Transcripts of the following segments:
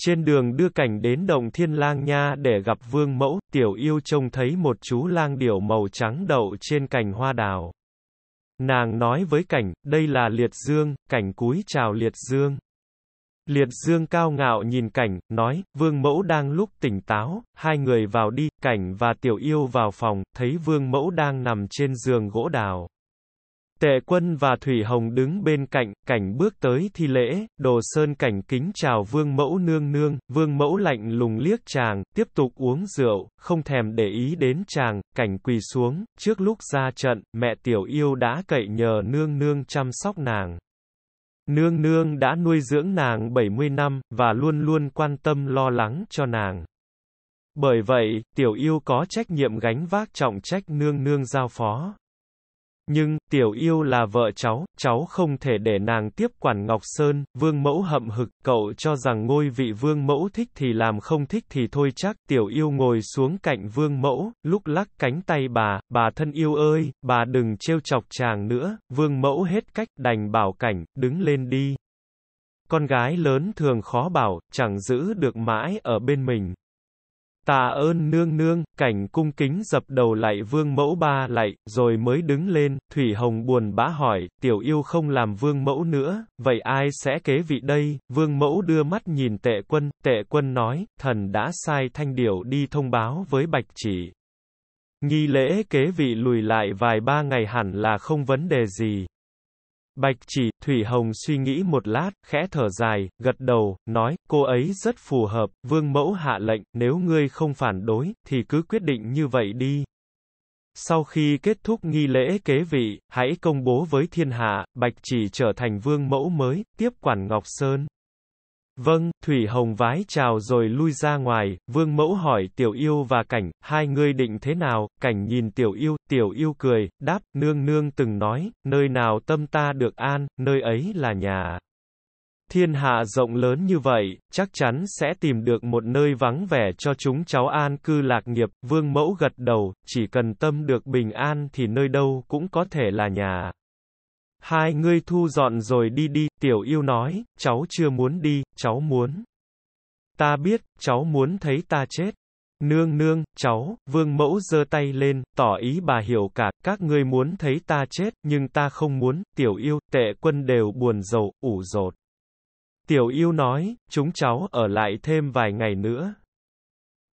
Trên đường đưa cảnh đến động thiên lang nha để gặp vương mẫu, tiểu yêu trông thấy một chú lang điểu màu trắng đậu trên cành hoa đào. Nàng nói với cảnh, đây là liệt dương, cảnh cúi chào liệt dương. Liệt dương cao ngạo nhìn cảnh, nói, vương mẫu đang lúc tỉnh táo, hai người vào đi, cảnh và tiểu yêu vào phòng, thấy vương mẫu đang nằm trên giường gỗ đào. Tệ quân và Thủy Hồng đứng bên cạnh, cảnh bước tới thi lễ, đồ sơn cảnh kính chào vương mẫu nương nương, vương mẫu lạnh lùng liếc chàng, tiếp tục uống rượu, không thèm để ý đến chàng, cảnh quỳ xuống, trước lúc ra trận, mẹ tiểu yêu đã cậy nhờ nương nương chăm sóc nàng. Nương nương đã nuôi dưỡng nàng 70 năm, và luôn luôn quan tâm lo lắng cho nàng. Bởi vậy, tiểu yêu có trách nhiệm gánh vác trọng trách nương nương giao phó. Nhưng, tiểu yêu là vợ cháu, cháu không thể để nàng tiếp quản Ngọc Sơn, vương mẫu hậm hực, cậu cho rằng ngôi vị vương mẫu thích thì làm không thích thì thôi chắc, tiểu yêu ngồi xuống cạnh vương mẫu, lúc lắc cánh tay bà, bà thân yêu ơi, bà đừng trêu chọc chàng nữa, vương mẫu hết cách, đành bảo cảnh, đứng lên đi. Con gái lớn thường khó bảo, chẳng giữ được mãi ở bên mình. Tạ ơn nương nương, cảnh cung kính dập đầu lại vương mẫu ba lại, rồi mới đứng lên, Thủy Hồng buồn bã hỏi, tiểu yêu không làm vương mẫu nữa, vậy ai sẽ kế vị đây? Vương mẫu đưa mắt nhìn tệ quân, tệ quân nói, thần đã sai thanh điểu đi thông báo với bạch chỉ. Nghi lễ kế vị lùi lại vài ba ngày hẳn là không vấn đề gì. Bạch chỉ, Thủy Hồng suy nghĩ một lát, khẽ thở dài, gật đầu, nói, cô ấy rất phù hợp, vương mẫu hạ lệnh, nếu ngươi không phản đối, thì cứ quyết định như vậy đi. Sau khi kết thúc nghi lễ kế vị, hãy công bố với thiên hạ, Bạch chỉ trở thành vương mẫu mới, tiếp quản Ngọc Sơn. Vâng, Thủy Hồng vái chào rồi lui ra ngoài, Vương Mẫu hỏi Tiểu Yêu và Cảnh, hai người định thế nào, Cảnh nhìn Tiểu Yêu, Tiểu Yêu cười, đáp, nương nương từng nói, nơi nào tâm ta được an, nơi ấy là nhà. Thiên hạ rộng lớn như vậy, chắc chắn sẽ tìm được một nơi vắng vẻ cho chúng cháu an cư lạc nghiệp, Vương Mẫu gật đầu, chỉ cần tâm được bình an thì nơi đâu cũng có thể là nhà. Hai ngươi thu dọn rồi đi đi, tiểu yêu nói, cháu chưa muốn đi, cháu muốn. Ta biết, cháu muốn thấy ta chết. Nương nương, cháu, vương mẫu giơ tay lên, tỏ ý bà hiểu cả, các ngươi muốn thấy ta chết, nhưng ta không muốn, tiểu yêu, tệ quân đều buồn rầu, ủ rột. Tiểu yêu nói, chúng cháu ở lại thêm vài ngày nữa.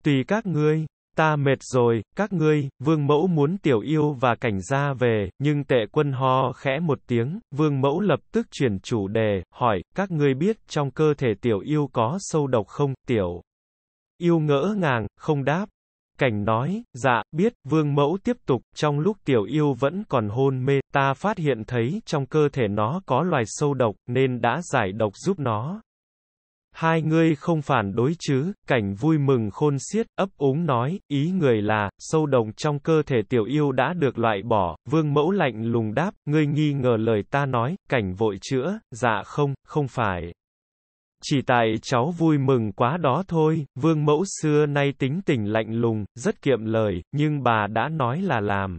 Tùy các ngươi, Ta mệt rồi, các ngươi, vương mẫu muốn tiểu yêu và cảnh gia về, nhưng tệ quân ho khẽ một tiếng, vương mẫu lập tức chuyển chủ đề, hỏi, các ngươi biết trong cơ thể tiểu yêu có sâu độc không, tiểu yêu ngỡ ngàng, không đáp. Cảnh nói, dạ, biết, vương mẫu tiếp tục, trong lúc tiểu yêu vẫn còn hôn mê, ta phát hiện thấy trong cơ thể nó có loài sâu độc, nên đã giải độc giúp nó. Hai ngươi không phản đối chứ, cảnh vui mừng khôn xiết, ấp úng nói, ý người là, sâu đồng trong cơ thể tiểu yêu đã được loại bỏ, vương mẫu lạnh lùng đáp, ngươi nghi ngờ lời ta nói, cảnh vội chữa, dạ không, không phải. Chỉ tại cháu vui mừng quá đó thôi, vương mẫu xưa nay tính tình lạnh lùng, rất kiệm lời, nhưng bà đã nói là làm.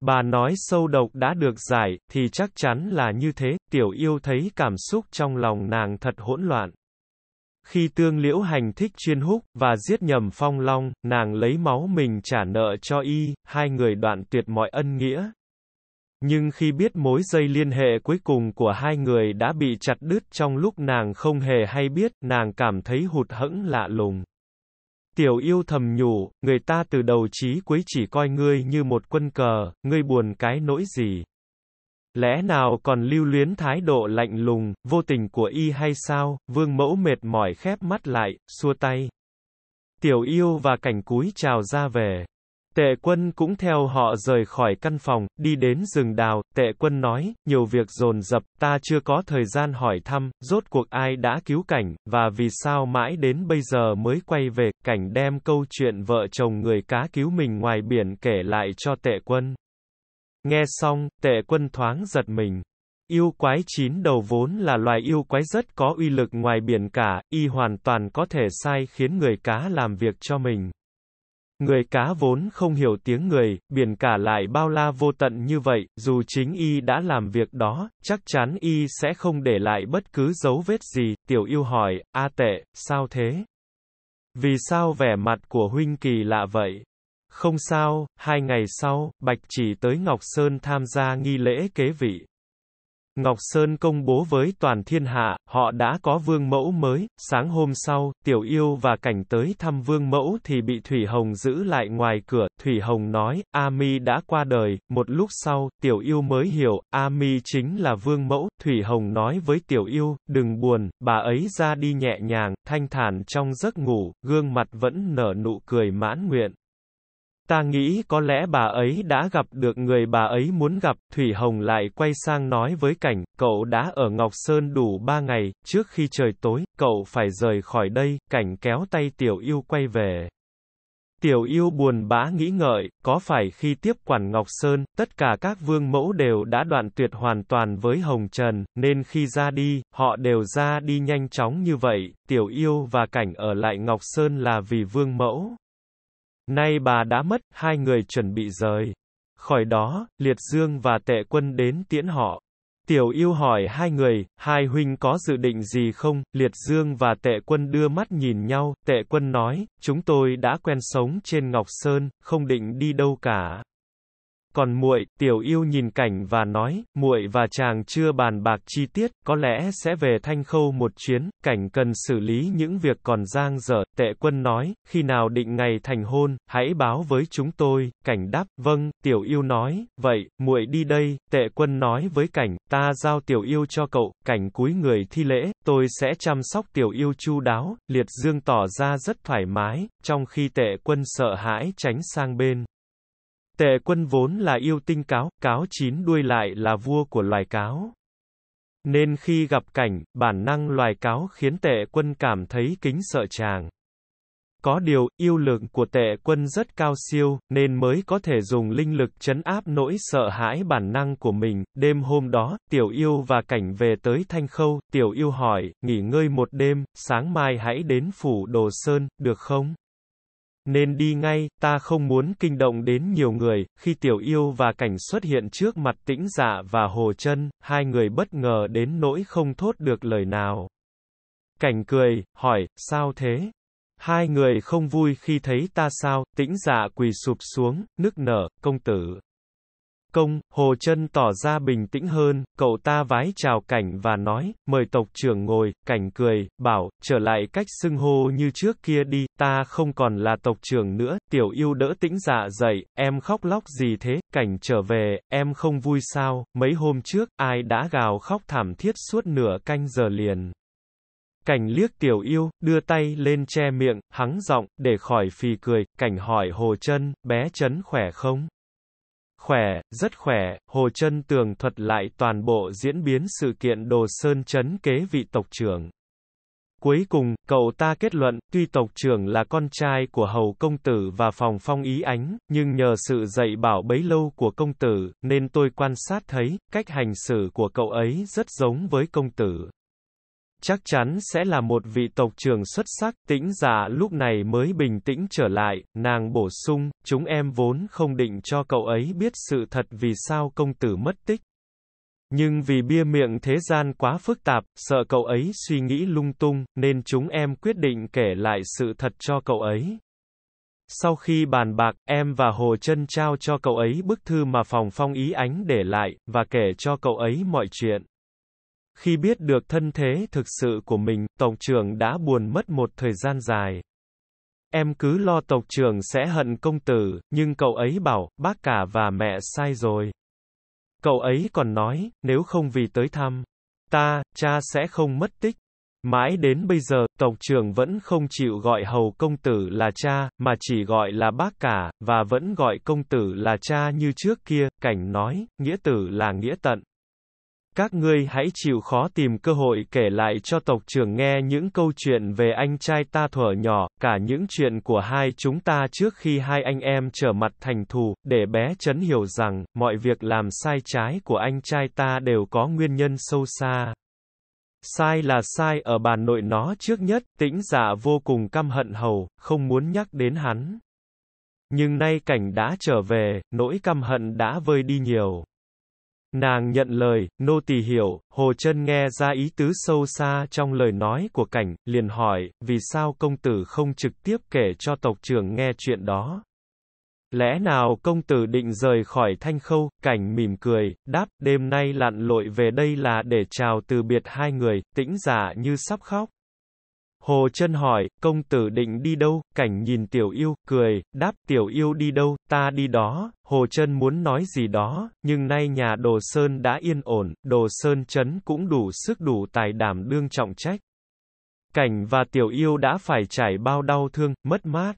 Bà nói sâu độc đã được giải, thì chắc chắn là như thế, tiểu yêu thấy cảm xúc trong lòng nàng thật hỗn loạn. Khi tương liễu hành thích chuyên húc, và giết nhầm phong long, nàng lấy máu mình trả nợ cho y, hai người đoạn tuyệt mọi ân nghĩa. Nhưng khi biết mối dây liên hệ cuối cùng của hai người đã bị chặt đứt trong lúc nàng không hề hay biết, nàng cảm thấy hụt hẫng lạ lùng. Tiểu yêu thầm nhủ, người ta từ đầu chí cuối chỉ coi ngươi như một quân cờ, ngươi buồn cái nỗi gì. Lẽ nào còn lưu luyến thái độ lạnh lùng, vô tình của y hay sao? Vương mẫu mệt mỏi khép mắt lại, xua tay. Tiểu yêu và cảnh cúi chào ra về. Tệ quân cũng theo họ rời khỏi căn phòng, đi đến rừng đào, tệ quân nói, nhiều việc dồn dập, ta chưa có thời gian hỏi thăm, rốt cuộc ai đã cứu cảnh, và vì sao mãi đến bây giờ mới quay về, cảnh đem câu chuyện vợ chồng người cá cứu mình ngoài biển kể lại cho tệ quân. Nghe xong, tệ quân thoáng giật mình. Yêu quái chín đầu vốn là loài yêu quái rất có uy lực ngoài biển cả, y hoàn toàn có thể sai khiến người cá làm việc cho mình. Người cá vốn không hiểu tiếng người, biển cả lại bao la vô tận như vậy, dù chính y đã làm việc đó, chắc chắn y sẽ không để lại bất cứ dấu vết gì, tiểu yêu hỏi, a tệ, sao thế? Vì sao vẻ mặt của huynh kỳ lạ vậy? Không sao, hai ngày sau, Bạch Chỉ tới Ngọc Sơn tham gia nghi lễ kế vị. Ngọc Sơn công bố với toàn thiên hạ, họ đã có vương mẫu mới, sáng hôm sau, Tiểu Yêu và Cảnh tới thăm vương mẫu thì bị Thủy Hồng giữ lại ngoài cửa, Thủy Hồng nói, Ami đã qua đời, một lúc sau, Tiểu Yêu mới hiểu, Ami chính là vương mẫu, Thủy Hồng nói với Tiểu Yêu, đừng buồn, bà ấy ra đi nhẹ nhàng, thanh thản trong giấc ngủ, gương mặt vẫn nở nụ cười mãn nguyện. Ta nghĩ có lẽ bà ấy đã gặp được người bà ấy muốn gặp, Thủy Hồng lại quay sang nói với cảnh, cậu đã ở Ngọc Sơn đủ ba ngày, trước khi trời tối, cậu phải rời khỏi đây, cảnh kéo tay tiểu yêu quay về. Tiểu yêu buồn bã nghĩ ngợi, có phải khi tiếp quản Ngọc Sơn, tất cả các vương mẫu đều đã đoạn tuyệt hoàn toàn với Hồng Trần, nên khi ra đi, họ đều ra đi nhanh chóng như vậy, tiểu yêu và cảnh ở lại Ngọc Sơn là vì vương mẫu. Nay bà đã mất, hai người chuẩn bị rời. Khỏi đó, Liệt Dương và Tệ Quân đến tiễn họ. Tiểu yêu hỏi hai người, hai huynh có dự định gì không, Liệt Dương và Tệ Quân đưa mắt nhìn nhau, Tệ Quân nói, chúng tôi đã quen sống trên Ngọc Sơn, không định đi đâu cả. Còn muội, Tiểu Yêu nhìn cảnh và nói, muội và chàng chưa bàn bạc chi tiết, có lẽ sẽ về Thanh Khâu một chuyến, cảnh cần xử lý những việc còn giang dở, Tệ Quân nói, khi nào định ngày thành hôn, hãy báo với chúng tôi, cảnh đáp, vâng, Tiểu Yêu nói, vậy, muội đi đây, Tệ Quân nói với cảnh, ta giao Tiểu Yêu cho cậu, cảnh cúi người thi lễ, tôi sẽ chăm sóc Tiểu Yêu chu đáo, Liệt Dương tỏ ra rất thoải mái, trong khi Tệ Quân sợ hãi tránh sang bên. Tệ quân vốn là yêu tinh cáo, cáo chín đuôi lại là vua của loài cáo. Nên khi gặp cảnh, bản năng loài cáo khiến tệ quân cảm thấy kính sợ chàng. Có điều, yêu lượng của tệ quân rất cao siêu, nên mới có thể dùng linh lực chấn áp nỗi sợ hãi bản năng của mình. Đêm hôm đó, tiểu yêu và cảnh về tới Thanh Khâu, tiểu yêu hỏi, nghỉ ngơi một đêm, sáng mai hãy đến phủ Đồ Sơn, được không? nên đi ngay, ta không muốn kinh động đến nhiều người, khi tiểu yêu và cảnh xuất hiện trước mặt tĩnh dạ và hồ chân, hai người bất ngờ đến nỗi không thốt được lời nào. Cảnh cười, hỏi, sao thế? Hai người không vui khi thấy ta sao, tĩnh dạ quỳ sụp xuống, nức nở, công tử công, Hồ chân tỏ ra bình tĩnh hơn, cậu ta vái chào cảnh và nói, mời tộc trưởng ngồi, cảnh cười, bảo, trở lại cách xưng hô như trước kia đi, ta không còn là tộc trưởng nữa, tiểu yêu đỡ tĩnh dạ dậy, em khóc lóc gì thế, cảnh trở về, em không vui sao, mấy hôm trước, ai đã gào khóc thảm thiết suốt nửa canh giờ liền. Cảnh liếc tiểu yêu, đưa tay lên che miệng, hắng giọng, để khỏi phì cười, cảnh hỏi Hồ chân bé chấn khỏe không? khỏe, rất khỏe, Hồ Trân tường thuật lại toàn bộ diễn biến sự kiện Đồ Sơn chấn kế vị tộc trưởng. Cuối cùng, cậu ta kết luận, tuy tộc trưởng là con trai của hầu công tử và phòng phong ý ánh, nhưng nhờ sự dạy bảo bấy lâu của công tử, nên tôi quan sát thấy, cách hành xử của cậu ấy rất giống với công tử chắc chắn sẽ là một vị tộc trưởng xuất sắc, tĩnh dạ lúc này mới bình tĩnh trở lại, nàng bổ sung, chúng em vốn không định cho cậu ấy biết sự thật vì sao công tử mất tích. Nhưng vì bia miệng thế gian quá phức tạp, sợ cậu ấy suy nghĩ lung tung, nên chúng em quyết định kể lại sự thật cho cậu ấy. Sau khi bàn bạc, em và Hồ Trân trao cho cậu ấy bức thư mà phòng phong ý ánh để lại, và kể cho cậu ấy mọi chuyện. Khi biết được thân thế thực sự của mình, tổng trưởng đã buồn mất một thời gian dài. Em cứ lo tộc trưởng sẽ hận công tử, nhưng cậu ấy bảo, bác cả và mẹ sai rồi. Cậu ấy còn nói, nếu không vì tới thăm, ta, cha sẽ không mất tích. Mãi đến bây giờ, tộc trưởng vẫn không chịu gọi hầu công tử là cha, mà chỉ gọi là bác cả, và vẫn gọi công tử là cha như trước kia, cảnh nói, nghĩa tử là nghĩa tận các ngươi hãy chịu khó tìm cơ hội kể lại cho tộc trưởng nghe những câu chuyện về anh trai ta thuở nhỏ, cả những chuyện của hai chúng ta trước khi hai anh em trở mặt thành thù, để bé chấn hiểu rằng, mọi việc làm sai trái của anh trai ta đều có nguyên nhân sâu xa. Sai là sai ở bàn nội nó trước nhất, tĩnh dạ vô cùng căm hận hầu, không muốn nhắc đến hắn. Nhưng nay cảnh đã trở về, nỗi căm hận đã vơi đi nhiều. Nàng nhận lời, nô tỳ hiểu, Hồ Chân nghe ra ý tứ sâu xa trong lời nói của cảnh, liền hỏi, vì sao công tử không trực tiếp kể cho tộc trưởng nghe chuyện đó? Lẽ nào công tử định rời khỏi thanh khâu, cảnh mỉm cười, đáp, đêm nay lặn lội về đây là để chào từ biệt hai người, tĩnh giả như sắp khóc. Hồ chân hỏi, công tử định đi đâu, cảnh nhìn tiểu yêu, cười, đáp tiểu yêu đi đâu, ta đi đó, hồ chân muốn nói gì đó, nhưng nay nhà đồ sơn đã yên ổn, đồ sơn chấn cũng đủ sức đủ tài đảm đương trọng trách. Cảnh và tiểu yêu đã phải trải bao đau thương, mất mát.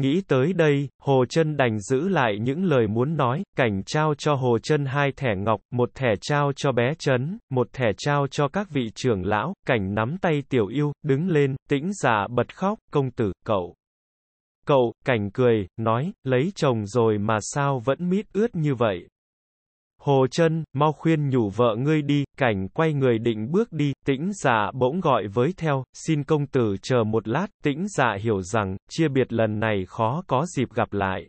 Nghĩ tới đây, Hồ chân đành giữ lại những lời muốn nói, cảnh trao cho Hồ chân hai thẻ ngọc, một thẻ trao cho bé Trấn, một thẻ trao cho các vị trưởng lão, cảnh nắm tay tiểu yêu, đứng lên, tĩnh giả dạ bật khóc, công tử, cậu. Cậu, cảnh cười, nói, lấy chồng rồi mà sao vẫn mít ướt như vậy. Hồ chân, mau khuyên nhủ vợ ngươi đi, cảnh quay người định bước đi, tĩnh dạ bỗng gọi với theo, xin công tử chờ một lát, tĩnh dạ hiểu rằng, chia biệt lần này khó có dịp gặp lại.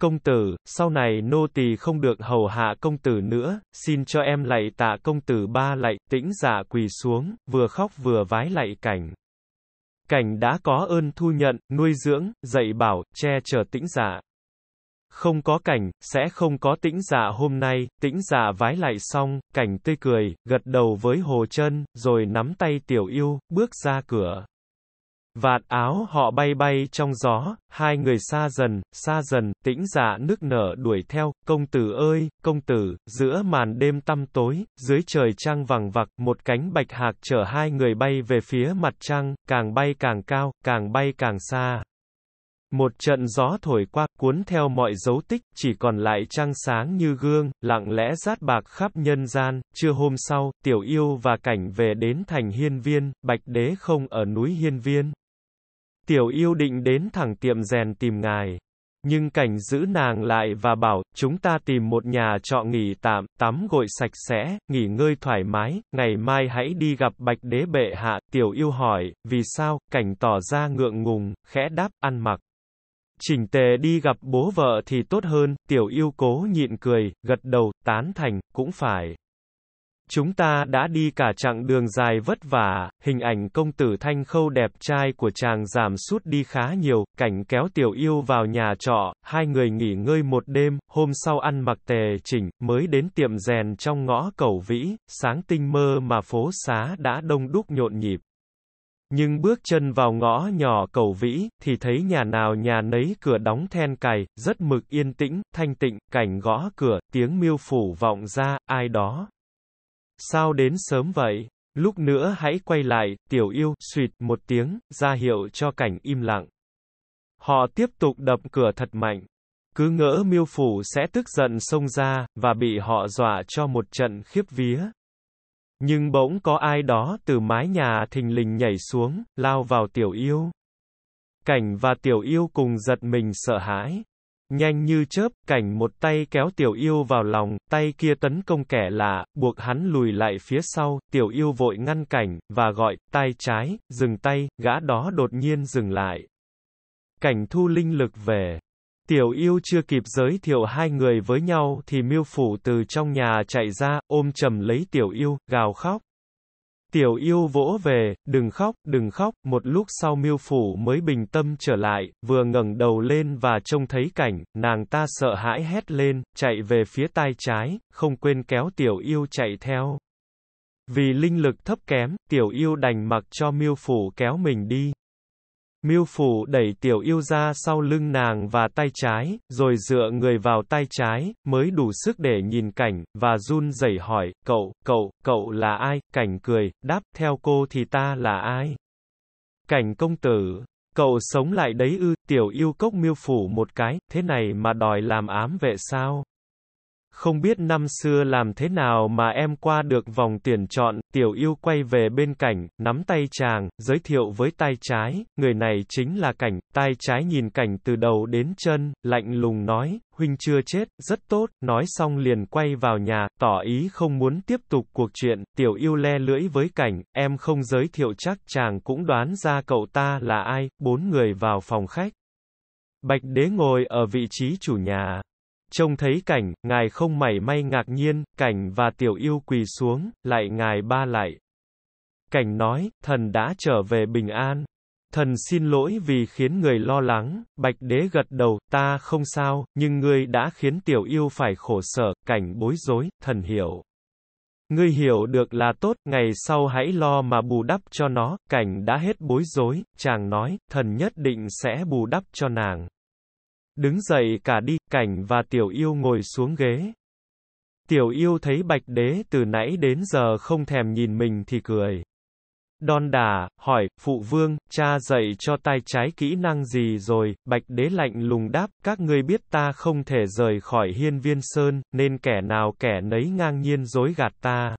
Công tử, sau này nô tỳ không được hầu hạ công tử nữa, xin cho em lạy tạ công tử ba lạy, tĩnh dạ quỳ xuống, vừa khóc vừa vái lạy cảnh. Cảnh đã có ơn thu nhận, nuôi dưỡng, dạy bảo, che chở tĩnh dạ. Không có cảnh, sẽ không có tĩnh dạ hôm nay, tĩnh dạ vái lại xong, cảnh tươi cười, gật đầu với hồ chân, rồi nắm tay tiểu yêu, bước ra cửa. Vạt áo họ bay bay trong gió, hai người xa dần, xa dần, tĩnh dạ nước nở đuổi theo, công tử ơi, công tử, giữa màn đêm tăm tối, dưới trời trăng vàng vặc, một cánh bạch hạc chở hai người bay về phía mặt trăng, càng bay càng cao, càng bay càng xa. Một trận gió thổi qua, cuốn theo mọi dấu tích, chỉ còn lại trăng sáng như gương, lặng lẽ rát bạc khắp nhân gian. Trưa hôm sau, Tiểu Yêu và Cảnh về đến thành Hiên Viên, Bạch Đế không ở núi Hiên Viên. Tiểu Yêu định đến thẳng tiệm rèn tìm ngài. Nhưng Cảnh giữ nàng lại và bảo, chúng ta tìm một nhà trọ nghỉ tạm, tắm gội sạch sẽ, nghỉ ngơi thoải mái, ngày mai hãy đi gặp Bạch Đế Bệ Hạ. Tiểu Yêu hỏi, vì sao, Cảnh tỏ ra ngượng ngùng, khẽ đáp, ăn mặc. Trình tề đi gặp bố vợ thì tốt hơn, tiểu yêu cố nhịn cười, gật đầu, tán thành, cũng phải. Chúng ta đã đi cả chặng đường dài vất vả, hình ảnh công tử thanh khâu đẹp trai của chàng giảm sút đi khá nhiều, cảnh kéo tiểu yêu vào nhà trọ, hai người nghỉ ngơi một đêm, hôm sau ăn mặc tề chỉnh, mới đến tiệm rèn trong ngõ cầu vĩ, sáng tinh mơ mà phố xá đã đông đúc nhộn nhịp. Nhưng bước chân vào ngõ nhỏ cầu vĩ, thì thấy nhà nào nhà nấy cửa đóng then cài, rất mực yên tĩnh, thanh tịnh, cảnh gõ cửa, tiếng miêu phủ vọng ra, ai đó. Sao đến sớm vậy? Lúc nữa hãy quay lại, tiểu yêu, suyệt một tiếng, ra hiệu cho cảnh im lặng. Họ tiếp tục đập cửa thật mạnh. Cứ ngỡ miêu phủ sẽ tức giận xông ra, và bị họ dọa cho một trận khiếp vía. Nhưng bỗng có ai đó từ mái nhà thình lình nhảy xuống, lao vào tiểu yêu. Cảnh và tiểu yêu cùng giật mình sợ hãi. Nhanh như chớp, cảnh một tay kéo tiểu yêu vào lòng, tay kia tấn công kẻ lạ, buộc hắn lùi lại phía sau, tiểu yêu vội ngăn cảnh, và gọi, tay trái, dừng tay, gã đó đột nhiên dừng lại. Cảnh thu linh lực về, Tiểu yêu chưa kịp giới thiệu hai người với nhau thì miêu phủ từ trong nhà chạy ra, ôm chầm lấy tiểu yêu, gào khóc. Tiểu yêu vỗ về, đừng khóc, đừng khóc, một lúc sau miêu phủ mới bình tâm trở lại, vừa ngẩng đầu lên và trông thấy cảnh, nàng ta sợ hãi hét lên, chạy về phía tay trái, không quên kéo tiểu yêu chạy theo. Vì linh lực thấp kém, tiểu yêu đành mặc cho miêu phủ kéo mình đi. Miêu phủ đẩy tiểu yêu ra sau lưng nàng và tay trái, rồi dựa người vào tay trái, mới đủ sức để nhìn cảnh, và run rẩy hỏi, cậu, cậu, cậu là ai? Cảnh cười, đáp, theo cô thì ta là ai? Cảnh công tử, cậu sống lại đấy ư, tiểu yêu cốc miêu phủ một cái, thế này mà đòi làm ám vệ sao? Không biết năm xưa làm thế nào mà em qua được vòng tuyển chọn, tiểu yêu quay về bên cảnh, nắm tay chàng, giới thiệu với tay trái, người này chính là cảnh, tay trái nhìn cảnh từ đầu đến chân, lạnh lùng nói, huynh chưa chết, rất tốt, nói xong liền quay vào nhà, tỏ ý không muốn tiếp tục cuộc chuyện, tiểu yêu le lưỡi với cảnh, em không giới thiệu chắc chàng cũng đoán ra cậu ta là ai, bốn người vào phòng khách. Bạch đế ngồi ở vị trí chủ nhà. Trông thấy cảnh, ngài không mảy may ngạc nhiên, cảnh và tiểu yêu quỳ xuống, lại ngài ba lại. Cảnh nói, thần đã trở về bình an. Thần xin lỗi vì khiến người lo lắng, bạch đế gật đầu, ta không sao, nhưng ngươi đã khiến tiểu yêu phải khổ sở, cảnh bối rối, thần hiểu. Ngươi hiểu được là tốt, ngày sau hãy lo mà bù đắp cho nó, cảnh đã hết bối rối, chàng nói, thần nhất định sẽ bù đắp cho nàng. Đứng dậy cả đi, cảnh và tiểu yêu ngồi xuống ghế. Tiểu yêu thấy bạch đế từ nãy đến giờ không thèm nhìn mình thì cười. Đon đà hỏi, phụ vương, cha dạy cho tay trái kỹ năng gì rồi, bạch đế lạnh lùng đáp, các ngươi biết ta không thể rời khỏi hiên viên sơn, nên kẻ nào kẻ nấy ngang nhiên dối gạt ta.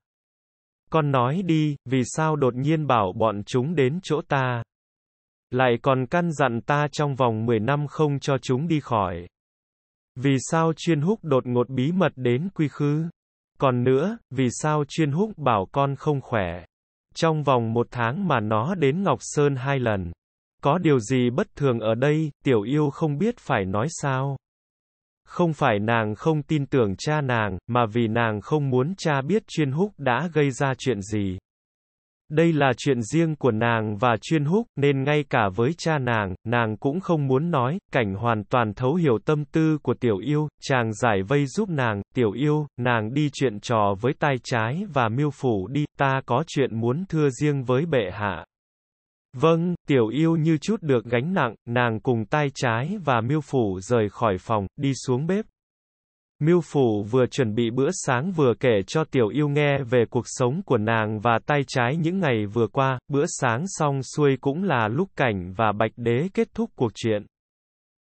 Con nói đi, vì sao đột nhiên bảo bọn chúng đến chỗ ta? Lại còn căn dặn ta trong vòng 10 năm không cho chúng đi khỏi. Vì sao chuyên húc đột ngột bí mật đến quy khứ? Còn nữa, vì sao chuyên húc bảo con không khỏe? Trong vòng một tháng mà nó đến Ngọc Sơn hai lần. Có điều gì bất thường ở đây, tiểu yêu không biết phải nói sao. Không phải nàng không tin tưởng cha nàng, mà vì nàng không muốn cha biết chuyên húc đã gây ra chuyện gì. Đây là chuyện riêng của nàng và chuyên húc, nên ngay cả với cha nàng, nàng cũng không muốn nói, cảnh hoàn toàn thấu hiểu tâm tư của tiểu yêu, chàng giải vây giúp nàng, tiểu yêu, nàng đi chuyện trò với tay trái và miêu phủ đi, ta có chuyện muốn thưa riêng với bệ hạ. Vâng, tiểu yêu như chút được gánh nặng, nàng cùng tay trái và miêu phủ rời khỏi phòng, đi xuống bếp, Miêu Phủ vừa chuẩn bị bữa sáng vừa kể cho Tiểu Yêu nghe về cuộc sống của nàng và tay trái những ngày vừa qua, bữa sáng xong xuôi cũng là lúc Cảnh và Bạch Đế kết thúc cuộc chuyện.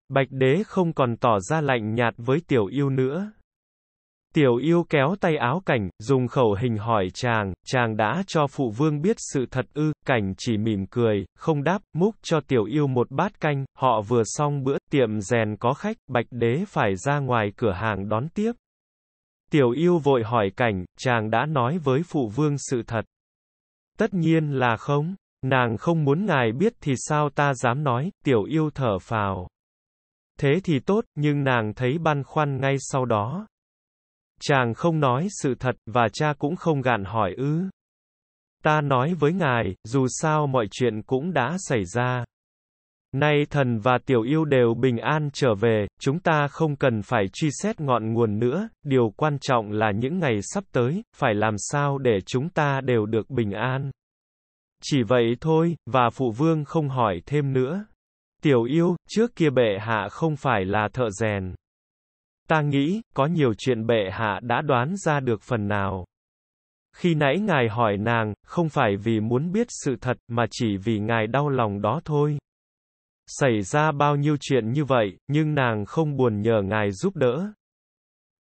Bạch Đế không còn tỏ ra lạnh nhạt với Tiểu Yêu nữa, Tiểu yêu kéo tay áo cảnh, dùng khẩu hình hỏi chàng, chàng đã cho phụ vương biết sự thật ư, cảnh chỉ mỉm cười, không đáp, múc cho tiểu yêu một bát canh, họ vừa xong bữa, tiệm rèn có khách, bạch đế phải ra ngoài cửa hàng đón tiếp. Tiểu yêu vội hỏi cảnh, chàng đã nói với phụ vương sự thật. Tất nhiên là không, nàng không muốn ngài biết thì sao ta dám nói, tiểu yêu thở phào. Thế thì tốt, nhưng nàng thấy băn khoăn ngay sau đó. Chàng không nói sự thật, và cha cũng không gạn hỏi ư. Ta nói với ngài, dù sao mọi chuyện cũng đã xảy ra. Nay thần và tiểu yêu đều bình an trở về, chúng ta không cần phải truy xét ngọn nguồn nữa, điều quan trọng là những ngày sắp tới, phải làm sao để chúng ta đều được bình an. Chỉ vậy thôi, và phụ vương không hỏi thêm nữa. Tiểu yêu, trước kia bệ hạ không phải là thợ rèn. Ta nghĩ, có nhiều chuyện bệ hạ đã đoán ra được phần nào. Khi nãy ngài hỏi nàng, không phải vì muốn biết sự thật, mà chỉ vì ngài đau lòng đó thôi. Xảy ra bao nhiêu chuyện như vậy, nhưng nàng không buồn nhờ ngài giúp đỡ,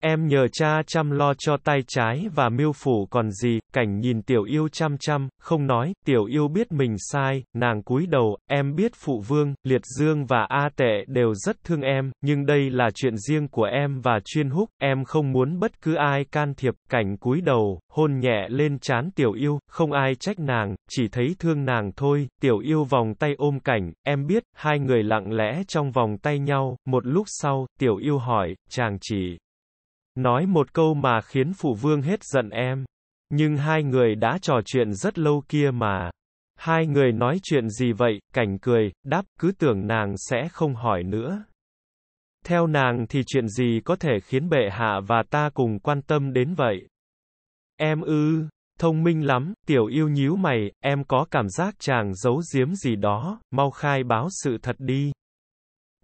Em nhờ cha chăm lo cho tay trái và miêu phủ còn gì, cảnh nhìn tiểu yêu chăm chăm, không nói, tiểu yêu biết mình sai, nàng cúi đầu, em biết phụ vương, liệt dương và A tệ đều rất thương em, nhưng đây là chuyện riêng của em và chuyên húc, em không muốn bất cứ ai can thiệp, cảnh cúi đầu, hôn nhẹ lên trán tiểu yêu, không ai trách nàng, chỉ thấy thương nàng thôi, tiểu yêu vòng tay ôm cảnh, em biết, hai người lặng lẽ trong vòng tay nhau, một lúc sau, tiểu yêu hỏi, chàng chỉ. Nói một câu mà khiến phụ vương hết giận em. Nhưng hai người đã trò chuyện rất lâu kia mà. Hai người nói chuyện gì vậy, cảnh cười, đáp, cứ tưởng nàng sẽ không hỏi nữa. Theo nàng thì chuyện gì có thể khiến bệ hạ và ta cùng quan tâm đến vậy? Em ư, thông minh lắm, tiểu yêu nhíu mày, em có cảm giác chàng giấu giếm gì đó, mau khai báo sự thật đi.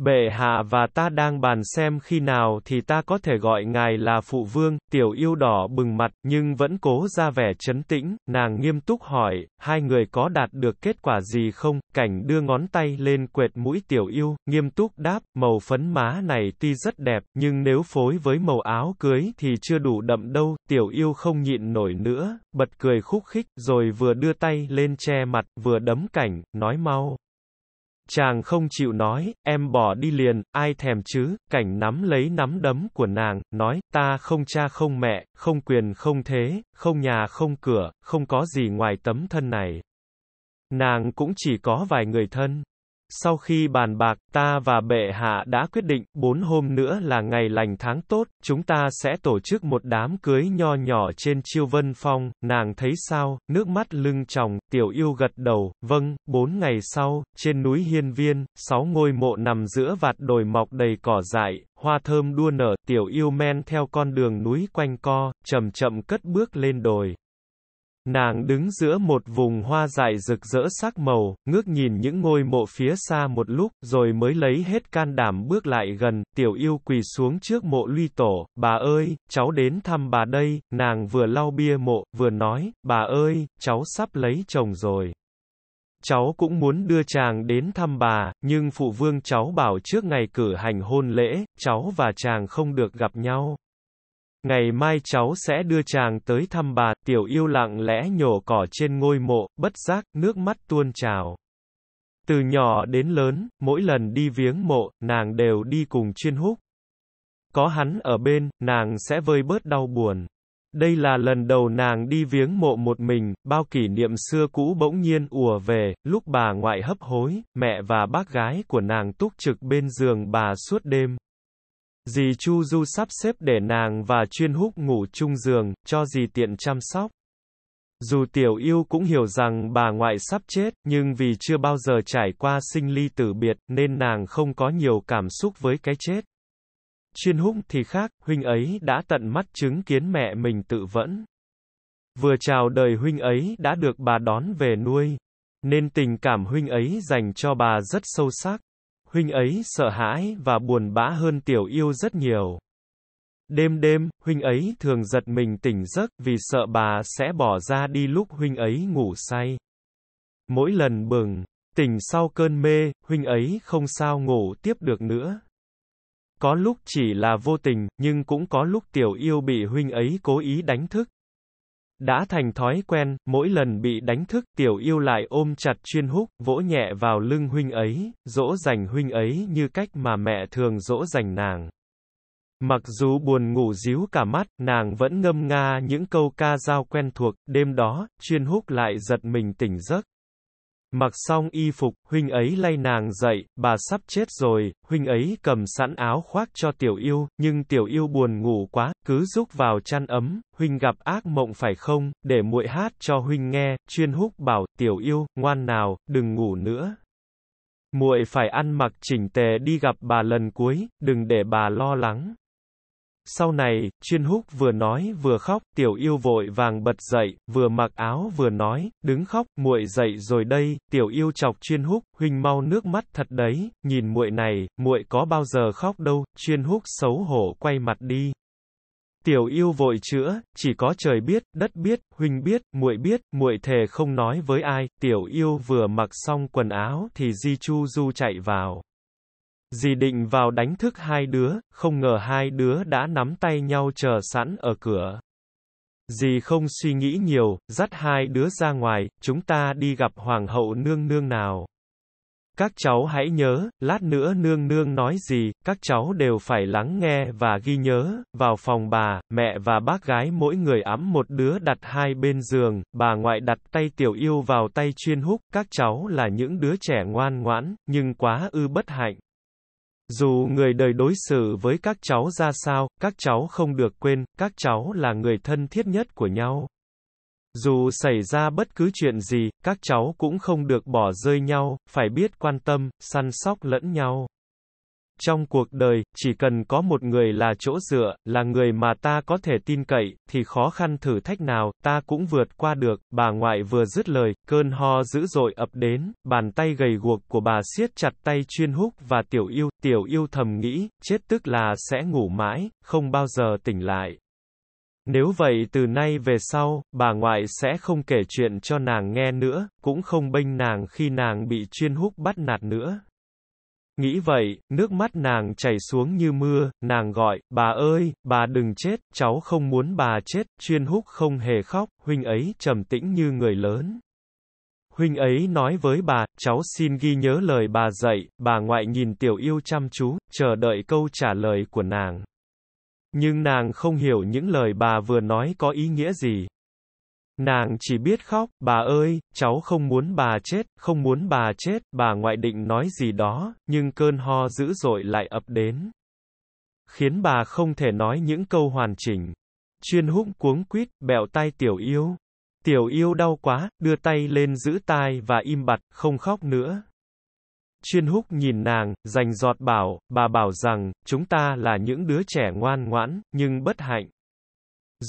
Bệ hạ và ta đang bàn xem khi nào thì ta có thể gọi ngài là phụ vương, tiểu yêu đỏ bừng mặt, nhưng vẫn cố ra vẻ chấn tĩnh, nàng nghiêm túc hỏi, hai người có đạt được kết quả gì không, cảnh đưa ngón tay lên quệt mũi tiểu yêu, nghiêm túc đáp, màu phấn má này tuy rất đẹp, nhưng nếu phối với màu áo cưới thì chưa đủ đậm đâu, tiểu yêu không nhịn nổi nữa, bật cười khúc khích, rồi vừa đưa tay lên che mặt, vừa đấm cảnh, nói mau. Chàng không chịu nói, em bỏ đi liền, ai thèm chứ, cảnh nắm lấy nắm đấm của nàng, nói, ta không cha không mẹ, không quyền không thế, không nhà không cửa, không có gì ngoài tấm thân này. Nàng cũng chỉ có vài người thân. Sau khi bàn bạc, ta và bệ hạ đã quyết định, bốn hôm nữa là ngày lành tháng tốt, chúng ta sẽ tổ chức một đám cưới nho nhỏ trên chiêu vân phong, nàng thấy sao, nước mắt lưng tròng, tiểu yêu gật đầu, vâng, bốn ngày sau, trên núi hiên viên, sáu ngôi mộ nằm giữa vạt đồi mọc đầy cỏ dại, hoa thơm đua nở, tiểu yêu men theo con đường núi quanh co, chậm chậm cất bước lên đồi. Nàng đứng giữa một vùng hoa dại rực rỡ sắc màu, ngước nhìn những ngôi mộ phía xa một lúc, rồi mới lấy hết can đảm bước lại gần, tiểu yêu quỳ xuống trước mộ luy tổ, bà ơi, cháu đến thăm bà đây, nàng vừa lau bia mộ, vừa nói, bà ơi, cháu sắp lấy chồng rồi. Cháu cũng muốn đưa chàng đến thăm bà, nhưng phụ vương cháu bảo trước ngày cử hành hôn lễ, cháu và chàng không được gặp nhau. Ngày mai cháu sẽ đưa chàng tới thăm bà, tiểu yêu lặng lẽ nhổ cỏ trên ngôi mộ, bất giác, nước mắt tuôn trào. Từ nhỏ đến lớn, mỗi lần đi viếng mộ, nàng đều đi cùng chuyên húc. Có hắn ở bên, nàng sẽ vơi bớt đau buồn. Đây là lần đầu nàng đi viếng mộ một mình, bao kỷ niệm xưa cũ bỗng nhiên ùa về, lúc bà ngoại hấp hối, mẹ và bác gái của nàng túc trực bên giường bà suốt đêm. Dì Chu Du sắp xếp để nàng và chuyên húc ngủ chung giường, cho dì tiện chăm sóc. Dù tiểu yêu cũng hiểu rằng bà ngoại sắp chết, nhưng vì chưa bao giờ trải qua sinh ly tử biệt, nên nàng không có nhiều cảm xúc với cái chết. Chuyên húc thì khác, huynh ấy đã tận mắt chứng kiến mẹ mình tự vẫn. Vừa chào đời huynh ấy đã được bà đón về nuôi, nên tình cảm huynh ấy dành cho bà rất sâu sắc huynh ấy sợ hãi và buồn bã hơn tiểu yêu rất nhiều. Đêm đêm, huynh ấy thường giật mình tỉnh giấc vì sợ bà sẽ bỏ ra đi lúc huynh ấy ngủ say. Mỗi lần bừng, tỉnh sau cơn mê, huynh ấy không sao ngủ tiếp được nữa. Có lúc chỉ là vô tình, nhưng cũng có lúc tiểu yêu bị huynh ấy cố ý đánh thức. Đã thành thói quen, mỗi lần bị đánh thức, tiểu yêu lại ôm chặt chuyên húc, vỗ nhẹ vào lưng huynh ấy, dỗ dành huynh ấy như cách mà mẹ thường dỗ dành nàng. Mặc dù buồn ngủ díu cả mắt, nàng vẫn ngâm nga những câu ca dao quen thuộc, đêm đó, chuyên húc lại giật mình tỉnh giấc. Mặc xong y phục, huynh ấy lay nàng dậy, bà sắp chết rồi, huynh ấy cầm sẵn áo khoác cho tiểu yêu, nhưng tiểu yêu buồn ngủ quá, cứ rúc vào chăn ấm, huynh gặp ác mộng phải không, để muội hát cho huynh nghe, chuyên húc bảo, tiểu yêu, ngoan nào, đừng ngủ nữa. Muội phải ăn mặc chỉnh tề đi gặp bà lần cuối, đừng để bà lo lắng. Sau này, chuyên húc vừa nói vừa khóc, tiểu yêu vội vàng bật dậy, vừa mặc áo vừa nói, đứng khóc, muội dậy rồi đây, tiểu yêu chọc chuyên húc, huynh mau nước mắt thật đấy, nhìn muội này, muội có bao giờ khóc đâu, chuyên húc xấu hổ quay mặt đi. Tiểu yêu vội chữa, chỉ có trời biết, đất biết, huynh biết, muội biết, muội thề không nói với ai, tiểu yêu vừa mặc xong quần áo thì Di Chu Du chạy vào. Dì định vào đánh thức hai đứa, không ngờ hai đứa đã nắm tay nhau chờ sẵn ở cửa. Dì không suy nghĩ nhiều, dắt hai đứa ra ngoài, chúng ta đi gặp hoàng hậu nương nương nào. Các cháu hãy nhớ, lát nữa nương nương nói gì, các cháu đều phải lắng nghe và ghi nhớ, vào phòng bà, mẹ và bác gái mỗi người ấm một đứa đặt hai bên giường, bà ngoại đặt tay tiểu yêu vào tay chuyên húc, các cháu là những đứa trẻ ngoan ngoãn, nhưng quá ư bất hạnh. Dù người đời đối xử với các cháu ra sao, các cháu không được quên, các cháu là người thân thiết nhất của nhau. Dù xảy ra bất cứ chuyện gì, các cháu cũng không được bỏ rơi nhau, phải biết quan tâm, săn sóc lẫn nhau. Trong cuộc đời, chỉ cần có một người là chỗ dựa, là người mà ta có thể tin cậy, thì khó khăn thử thách nào, ta cũng vượt qua được, bà ngoại vừa dứt lời, cơn ho dữ dội ập đến, bàn tay gầy guộc của bà siết chặt tay chuyên húc và tiểu yêu, tiểu yêu thầm nghĩ, chết tức là sẽ ngủ mãi, không bao giờ tỉnh lại. Nếu vậy từ nay về sau, bà ngoại sẽ không kể chuyện cho nàng nghe nữa, cũng không bênh nàng khi nàng bị chuyên húc bắt nạt nữa. Nghĩ vậy, nước mắt nàng chảy xuống như mưa, nàng gọi, bà ơi, bà đừng chết, cháu không muốn bà chết, chuyên húc không hề khóc, huynh ấy trầm tĩnh như người lớn. Huynh ấy nói với bà, cháu xin ghi nhớ lời bà dạy, bà ngoại nhìn tiểu yêu chăm chú, chờ đợi câu trả lời của nàng. Nhưng nàng không hiểu những lời bà vừa nói có ý nghĩa gì. Nàng chỉ biết khóc, bà ơi, cháu không muốn bà chết, không muốn bà chết, bà ngoại định nói gì đó, nhưng cơn ho dữ dội lại ập đến. Khiến bà không thể nói những câu hoàn chỉnh. Chuyên húc cuống quýt, bẹo tay tiểu yêu. Tiểu yêu đau quá, đưa tay lên giữ tai và im bặt, không khóc nữa. Chuyên húc nhìn nàng, rành giọt bảo, bà bảo rằng, chúng ta là những đứa trẻ ngoan ngoãn, nhưng bất hạnh.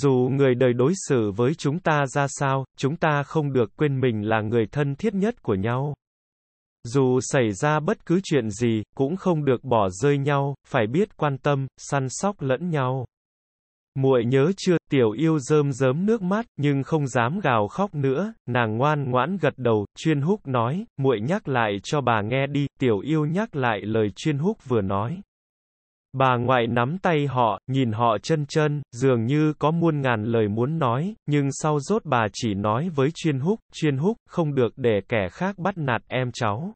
Dù người đời đối xử với chúng ta ra sao, chúng ta không được quên mình là người thân thiết nhất của nhau. Dù xảy ra bất cứ chuyện gì, cũng không được bỏ rơi nhau, phải biết quan tâm, săn sóc lẫn nhau. Muội nhớ chưa, tiểu yêu rơm rớm nước mắt, nhưng không dám gào khóc nữa, nàng ngoan ngoãn gật đầu, chuyên húc nói, muội nhắc lại cho bà nghe đi, tiểu yêu nhắc lại lời chuyên húc vừa nói. Bà ngoại nắm tay họ, nhìn họ chân chân, dường như có muôn ngàn lời muốn nói, nhưng sau rốt bà chỉ nói với chuyên húc, chuyên húc, không được để kẻ khác bắt nạt em cháu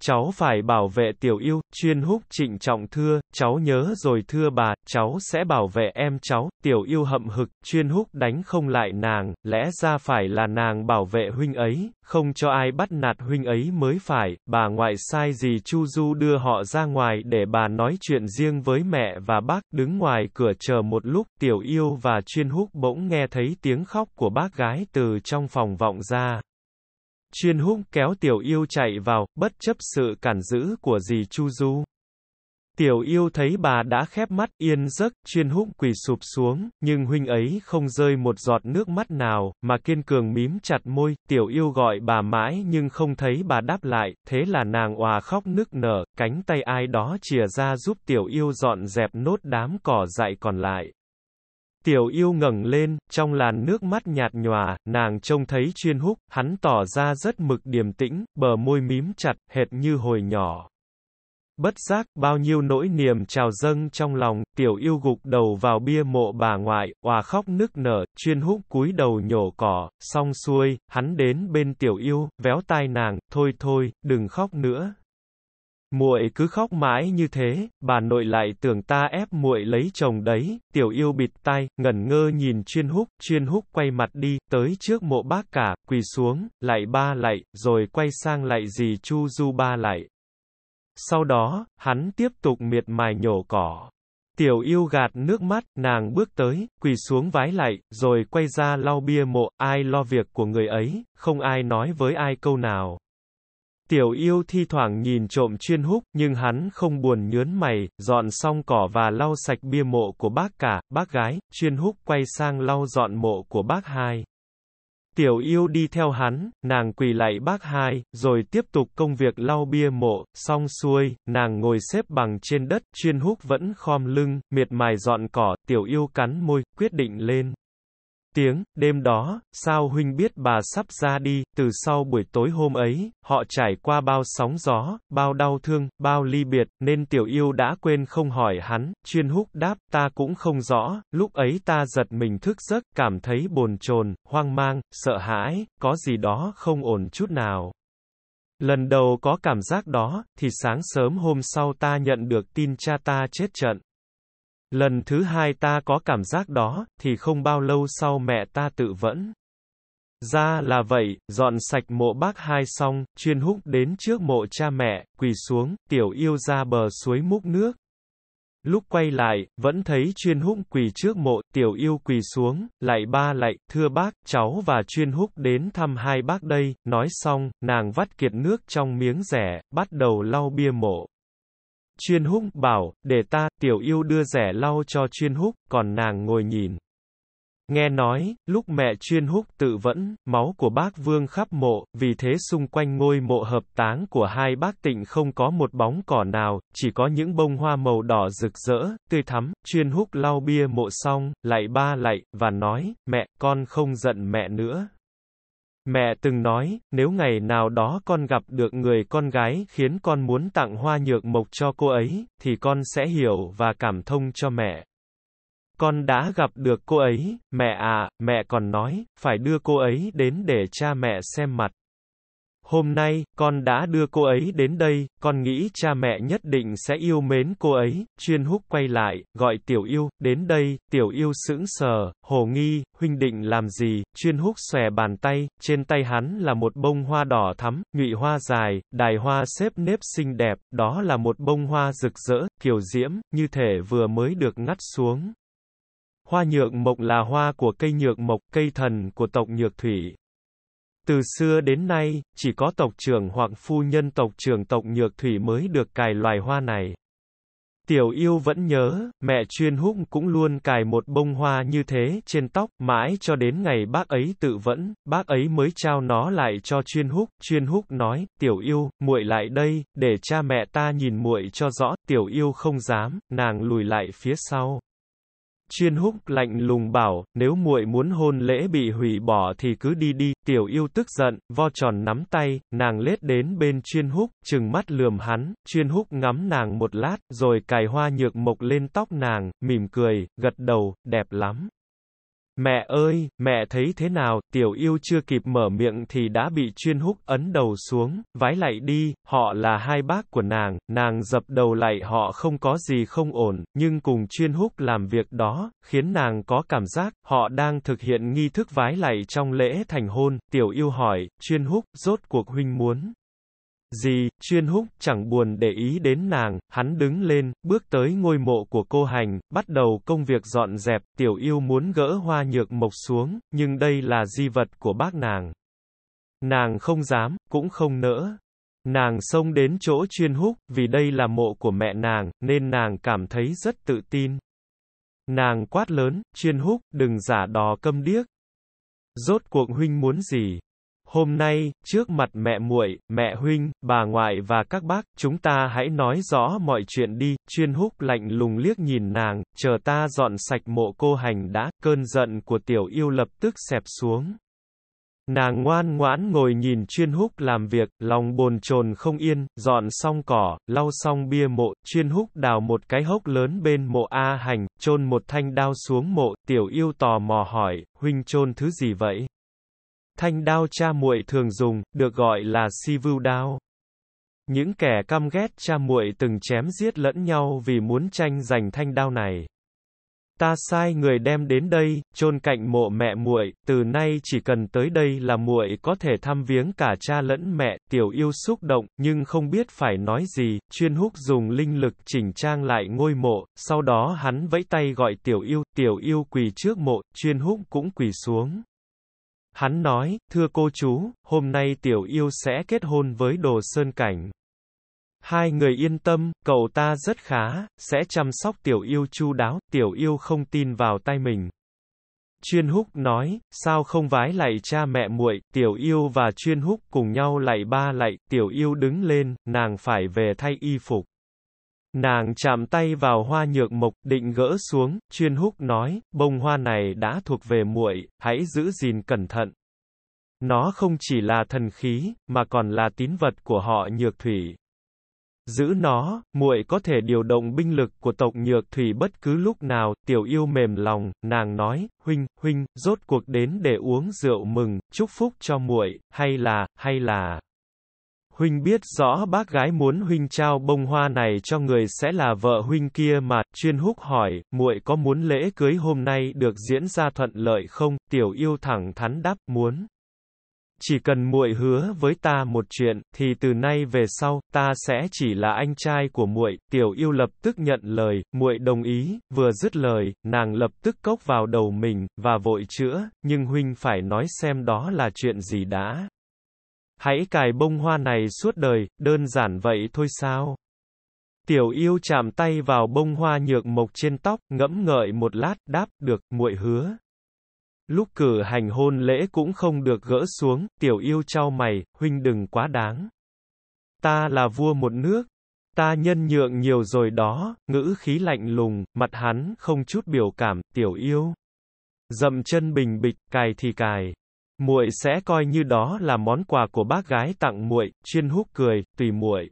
cháu phải bảo vệ tiểu yêu, chuyên húc trịnh trọng thưa, cháu nhớ rồi thưa bà, cháu sẽ bảo vệ em cháu, tiểu yêu hậm hực, chuyên húc đánh không lại nàng, lẽ ra phải là nàng bảo vệ huynh ấy, không cho ai bắt nạt huynh ấy mới phải, bà ngoại sai gì Chu Du đưa họ ra ngoài để bà nói chuyện riêng với mẹ và bác, đứng ngoài cửa chờ một lúc, tiểu yêu và chuyên húc bỗng nghe thấy tiếng khóc của bác gái từ trong phòng vọng ra, chuyên húc kéo tiểu yêu chạy vào, bất chấp sự cản giữ của dì Chu Du. Tiểu yêu thấy bà đã khép mắt, yên giấc, chuyên húc quỳ sụp xuống, nhưng huynh ấy không rơi một giọt nước mắt nào, mà kiên cường mím chặt môi, tiểu yêu gọi bà mãi nhưng không thấy bà đáp lại, thế là nàng òa khóc nức nở, cánh tay ai đó chìa ra giúp tiểu yêu dọn dẹp nốt đám cỏ dại còn lại. Tiểu yêu ngẩng lên, trong làn nước mắt nhạt nhòa, nàng trông thấy chuyên húc, hắn tỏ ra rất mực điềm tĩnh, bờ môi mím chặt, hệt như hồi nhỏ. Bất giác, bao nhiêu nỗi niềm trào dâng trong lòng, tiểu yêu gục đầu vào bia mộ bà ngoại, hòa khóc nức nở, chuyên húc cúi đầu nhổ cỏ, xong xuôi, hắn đến bên tiểu yêu, véo tai nàng, thôi thôi, đừng khóc nữa, Muội cứ khóc mãi như thế, bà nội lại tưởng ta ép muội lấy chồng đấy, tiểu yêu bịt tai, ngẩn ngơ nhìn chuyên húc, chuyên húc quay mặt đi, tới trước mộ bác cả, quỳ xuống, lại ba lại, rồi quay sang lại dì chu du ba lại. Sau đó, hắn tiếp tục miệt mài nhổ cỏ. Tiểu yêu gạt nước mắt, nàng bước tới, quỳ xuống vái lại, rồi quay ra lau bia mộ, ai lo việc của người ấy, không ai nói với ai câu nào. Tiểu yêu thi thoảng nhìn trộm chuyên húc, nhưng hắn không buồn nhớn mày, dọn xong cỏ và lau sạch bia mộ của bác cả, bác gái, chuyên húc quay sang lau dọn mộ của bác hai. Tiểu yêu đi theo hắn, nàng quỳ lại bác hai, rồi tiếp tục công việc lau bia mộ, xong xuôi, nàng ngồi xếp bằng trên đất, chuyên húc vẫn khom lưng, miệt mài dọn cỏ, tiểu yêu cắn môi, quyết định lên tiếng, đêm đó, sao huynh biết bà sắp ra đi, từ sau buổi tối hôm ấy, họ trải qua bao sóng gió, bao đau thương, bao ly biệt, nên tiểu yêu đã quên không hỏi hắn, chuyên húc đáp, ta cũng không rõ, lúc ấy ta giật mình thức giấc, cảm thấy bồn chồn, hoang mang, sợ hãi, có gì đó không ổn chút nào. Lần đầu có cảm giác đó, thì sáng sớm hôm sau ta nhận được tin cha ta chết trận. Lần thứ hai ta có cảm giác đó, thì không bao lâu sau mẹ ta tự vẫn. Ra là vậy, dọn sạch mộ bác hai xong, chuyên húc đến trước mộ cha mẹ, quỳ xuống, tiểu yêu ra bờ suối múc nước. Lúc quay lại, vẫn thấy chuyên húc quỳ trước mộ, tiểu yêu quỳ xuống, lại ba lại, thưa bác, cháu và chuyên húc đến thăm hai bác đây, nói xong, nàng vắt kiệt nước trong miếng rẻ, bắt đầu lau bia mộ. Chuyên húc bảo, để ta, tiểu yêu đưa rẻ lau cho chuyên húc, còn nàng ngồi nhìn. Nghe nói, lúc mẹ chuyên húc tự vẫn, máu của bác vương khắp mộ, vì thế xung quanh ngôi mộ hợp táng của hai bác tịnh không có một bóng cỏ nào, chỉ có những bông hoa màu đỏ rực rỡ, tươi thắm, chuyên húc lau bia mộ xong, lại ba lại, và nói, mẹ, con không giận mẹ nữa, Mẹ từng nói, nếu ngày nào đó con gặp được người con gái khiến con muốn tặng hoa nhược mộc cho cô ấy, thì con sẽ hiểu và cảm thông cho mẹ. Con đã gặp được cô ấy, mẹ à, mẹ còn nói, phải đưa cô ấy đến để cha mẹ xem mặt. Hôm nay, con đã đưa cô ấy đến đây, con nghĩ cha mẹ nhất định sẽ yêu mến cô ấy. Chuyên húc quay lại, gọi tiểu yêu, đến đây, tiểu yêu sững sờ, hồ nghi, huynh định làm gì, chuyên húc xòe bàn tay, trên tay hắn là một bông hoa đỏ thắm, ngụy hoa dài, đài hoa xếp nếp xinh đẹp, đó là một bông hoa rực rỡ, kiểu diễm, như thể vừa mới được ngắt xuống. Hoa nhượng mộc là hoa của cây nhượng mộc, cây thần của tộc nhược thủy, từ xưa đến nay, chỉ có tộc trưởng hoặc phu nhân tộc trưởng tộc Nhược Thủy mới được cài loài hoa này. Tiểu yêu vẫn nhớ, mẹ chuyên húc cũng luôn cài một bông hoa như thế trên tóc, mãi cho đến ngày bác ấy tự vẫn, bác ấy mới trao nó lại cho chuyên húc. Chuyên húc nói, tiểu yêu, muội lại đây, để cha mẹ ta nhìn muội cho rõ, tiểu yêu không dám, nàng lùi lại phía sau. Chuyên húc lạnh lùng bảo, nếu muội muốn hôn lễ bị hủy bỏ thì cứ đi đi, tiểu yêu tức giận, vo tròn nắm tay, nàng lết đến bên chuyên húc, chừng mắt lườm hắn, chuyên húc ngắm nàng một lát, rồi cài hoa nhược mộc lên tóc nàng, mỉm cười, gật đầu, đẹp lắm. Mẹ ơi, mẹ thấy thế nào, tiểu yêu chưa kịp mở miệng thì đã bị chuyên húc ấn đầu xuống, vái lại đi, họ là hai bác của nàng, nàng dập đầu lại họ không có gì không ổn, nhưng cùng chuyên húc làm việc đó, khiến nàng có cảm giác, họ đang thực hiện nghi thức vái lại trong lễ thành hôn, tiểu yêu hỏi, chuyên húc, rốt cuộc huynh muốn gì, chuyên húc, chẳng buồn để ý đến nàng, hắn đứng lên, bước tới ngôi mộ của cô hành, bắt đầu công việc dọn dẹp, tiểu yêu muốn gỡ hoa nhược mộc xuống, nhưng đây là di vật của bác nàng. Nàng không dám, cũng không nỡ. Nàng xông đến chỗ chuyên húc, vì đây là mộ của mẹ nàng, nên nàng cảm thấy rất tự tin. Nàng quát lớn, chuyên húc, đừng giả đò câm điếc. Rốt cuộc huynh muốn gì? Hôm nay, trước mặt mẹ muội, mẹ huynh, bà ngoại và các bác, chúng ta hãy nói rõ mọi chuyện đi, chuyên húc lạnh lùng liếc nhìn nàng, chờ ta dọn sạch mộ cô hành đã, cơn giận của tiểu yêu lập tức xẹp xuống. Nàng ngoan ngoãn ngồi nhìn chuyên húc làm việc, lòng bồn chồn không yên, dọn xong cỏ, lau xong bia mộ, chuyên húc đào một cái hốc lớn bên mộ A hành, chôn một thanh đao xuống mộ, tiểu yêu tò mò hỏi, huynh chôn thứ gì vậy? Thanh đao cha muội thường dùng, được gọi là si vưu đao. Những kẻ căm ghét cha muội từng chém giết lẫn nhau vì muốn tranh giành thanh đao này. Ta sai người đem đến đây, chôn cạnh mộ mẹ muội, từ nay chỉ cần tới đây là muội có thể thăm viếng cả cha lẫn mẹ, tiểu yêu xúc động, nhưng không biết phải nói gì, chuyên húc dùng linh lực chỉnh trang lại ngôi mộ, sau đó hắn vẫy tay gọi tiểu yêu, tiểu yêu quỳ trước mộ, chuyên húc cũng quỳ xuống. Hắn nói, thưa cô chú, hôm nay tiểu yêu sẽ kết hôn với đồ sơn cảnh. Hai người yên tâm, cậu ta rất khá, sẽ chăm sóc tiểu yêu chu đáo, tiểu yêu không tin vào tay mình. Chuyên húc nói, sao không vái lạy cha mẹ muội, tiểu yêu và chuyên húc cùng nhau lạy ba lạy, tiểu yêu đứng lên, nàng phải về thay y phục. Nàng chạm tay vào hoa nhược mộc, định gỡ xuống, chuyên húc nói, bông hoa này đã thuộc về muội, hãy giữ gìn cẩn thận. Nó không chỉ là thần khí, mà còn là tín vật của họ nhược thủy. Giữ nó, muội có thể điều động binh lực của tộc nhược thủy bất cứ lúc nào, tiểu yêu mềm lòng, nàng nói, huynh, huynh, rốt cuộc đến để uống rượu mừng, chúc phúc cho muội, hay là, hay là... Huynh biết rõ bác gái muốn huynh trao bông hoa này cho người sẽ là vợ huynh kia mà, chuyên húc hỏi, muội có muốn lễ cưới hôm nay được diễn ra thuận lợi không, tiểu yêu thẳng thắn đáp, muốn. Chỉ cần muội hứa với ta một chuyện, thì từ nay về sau, ta sẽ chỉ là anh trai của muội. Tiểu yêu lập tức nhận lời, muội đồng ý, vừa dứt lời, nàng lập tức cốc vào đầu mình, và vội chữa, nhưng huynh phải nói xem đó là chuyện gì đã. Hãy cài bông hoa này suốt đời, đơn giản vậy thôi sao? Tiểu yêu chạm tay vào bông hoa nhược mộc trên tóc, ngẫm ngợi một lát, đáp, được, muội hứa. Lúc cử hành hôn lễ cũng không được gỡ xuống, tiểu yêu trao mày, huynh đừng quá đáng. Ta là vua một nước, ta nhân nhượng nhiều rồi đó, ngữ khí lạnh lùng, mặt hắn không chút biểu cảm, tiểu yêu. Dậm chân bình bịch, cài thì cài muội sẽ coi như đó là món quà của bác gái tặng muội chuyên hút cười tùy muội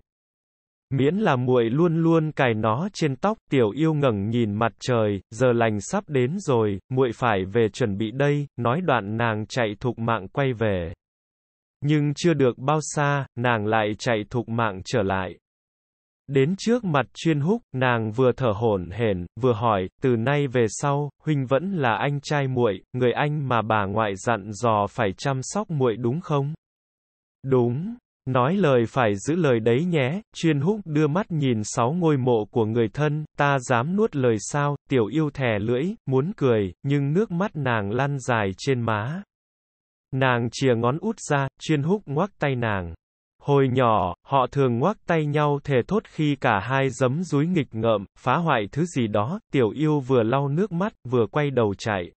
miễn là muội luôn luôn cài nó trên tóc tiểu yêu ngẩng nhìn mặt trời giờ lành sắp đến rồi muội phải về chuẩn bị đây nói đoạn nàng chạy thục mạng quay về nhưng chưa được bao xa nàng lại chạy thục mạng trở lại Đến trước mặt chuyên húc, nàng vừa thở hổn hển, vừa hỏi, từ nay về sau, huynh vẫn là anh trai muội, người anh mà bà ngoại dặn dò phải chăm sóc muội đúng không? Đúng. Nói lời phải giữ lời đấy nhé, chuyên húc đưa mắt nhìn sáu ngôi mộ của người thân, ta dám nuốt lời sao, tiểu yêu thè lưỡi, muốn cười, nhưng nước mắt nàng lan dài trên má. Nàng chìa ngón út ra, chuyên húc ngoắc tay nàng. Hồi nhỏ, họ thường ngoác tay nhau thề thốt khi cả hai giấm dúi nghịch ngợm, phá hoại thứ gì đó, tiểu yêu vừa lau nước mắt, vừa quay đầu chạy.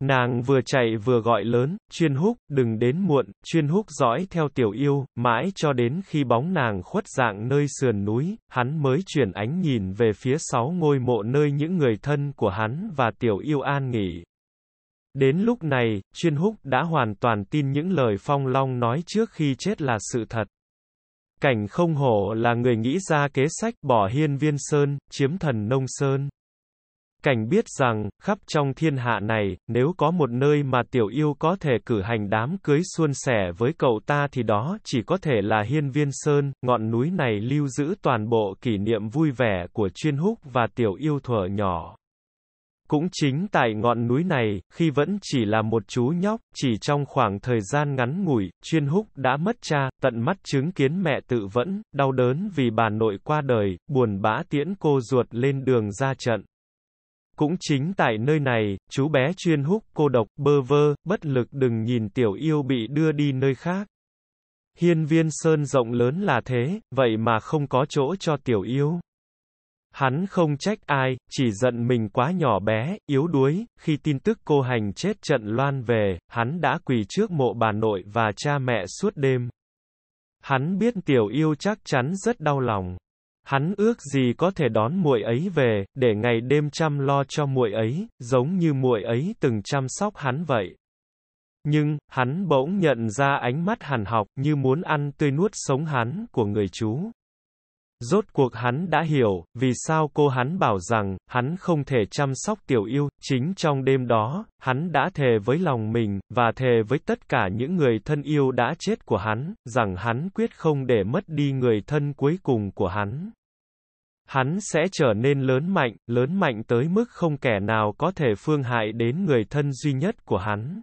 Nàng vừa chạy vừa gọi lớn, chuyên húc, đừng đến muộn, chuyên húc dõi theo tiểu yêu, mãi cho đến khi bóng nàng khuất dạng nơi sườn núi, hắn mới chuyển ánh nhìn về phía sáu ngôi mộ nơi những người thân của hắn và tiểu yêu an nghỉ, Đến lúc này, chuyên húc đã hoàn toàn tin những lời Phong Long nói trước khi chết là sự thật. Cảnh không hổ là người nghĩ ra kế sách bỏ hiên viên sơn, chiếm thần nông sơn. Cảnh biết rằng, khắp trong thiên hạ này, nếu có một nơi mà tiểu yêu có thể cử hành đám cưới xuân sẻ với cậu ta thì đó chỉ có thể là hiên viên sơn, ngọn núi này lưu giữ toàn bộ kỷ niệm vui vẻ của chuyên húc và tiểu yêu thuở nhỏ. Cũng chính tại ngọn núi này, khi vẫn chỉ là một chú nhóc, chỉ trong khoảng thời gian ngắn ngủi, chuyên húc đã mất cha, tận mắt chứng kiến mẹ tự vẫn, đau đớn vì bà nội qua đời, buồn bã tiễn cô ruột lên đường ra trận. Cũng chính tại nơi này, chú bé chuyên húc cô độc, bơ vơ, bất lực đừng nhìn tiểu yêu bị đưa đi nơi khác. Hiên viên sơn rộng lớn là thế, vậy mà không có chỗ cho tiểu yêu. Hắn không trách ai, chỉ giận mình quá nhỏ bé, yếu đuối, khi tin tức cô hành chết trận loan về, hắn đã quỳ trước mộ bà nội và cha mẹ suốt đêm. Hắn biết tiểu yêu chắc chắn rất đau lòng. Hắn ước gì có thể đón muội ấy về, để ngày đêm chăm lo cho muội ấy, giống như muội ấy từng chăm sóc hắn vậy. Nhưng, hắn bỗng nhận ra ánh mắt hàn học như muốn ăn tươi nuốt sống hắn của người chú. Rốt cuộc hắn đã hiểu, vì sao cô hắn bảo rằng, hắn không thể chăm sóc tiểu yêu, chính trong đêm đó, hắn đã thề với lòng mình, và thề với tất cả những người thân yêu đã chết của hắn, rằng hắn quyết không để mất đi người thân cuối cùng của hắn. Hắn sẽ trở nên lớn mạnh, lớn mạnh tới mức không kẻ nào có thể phương hại đến người thân duy nhất của hắn.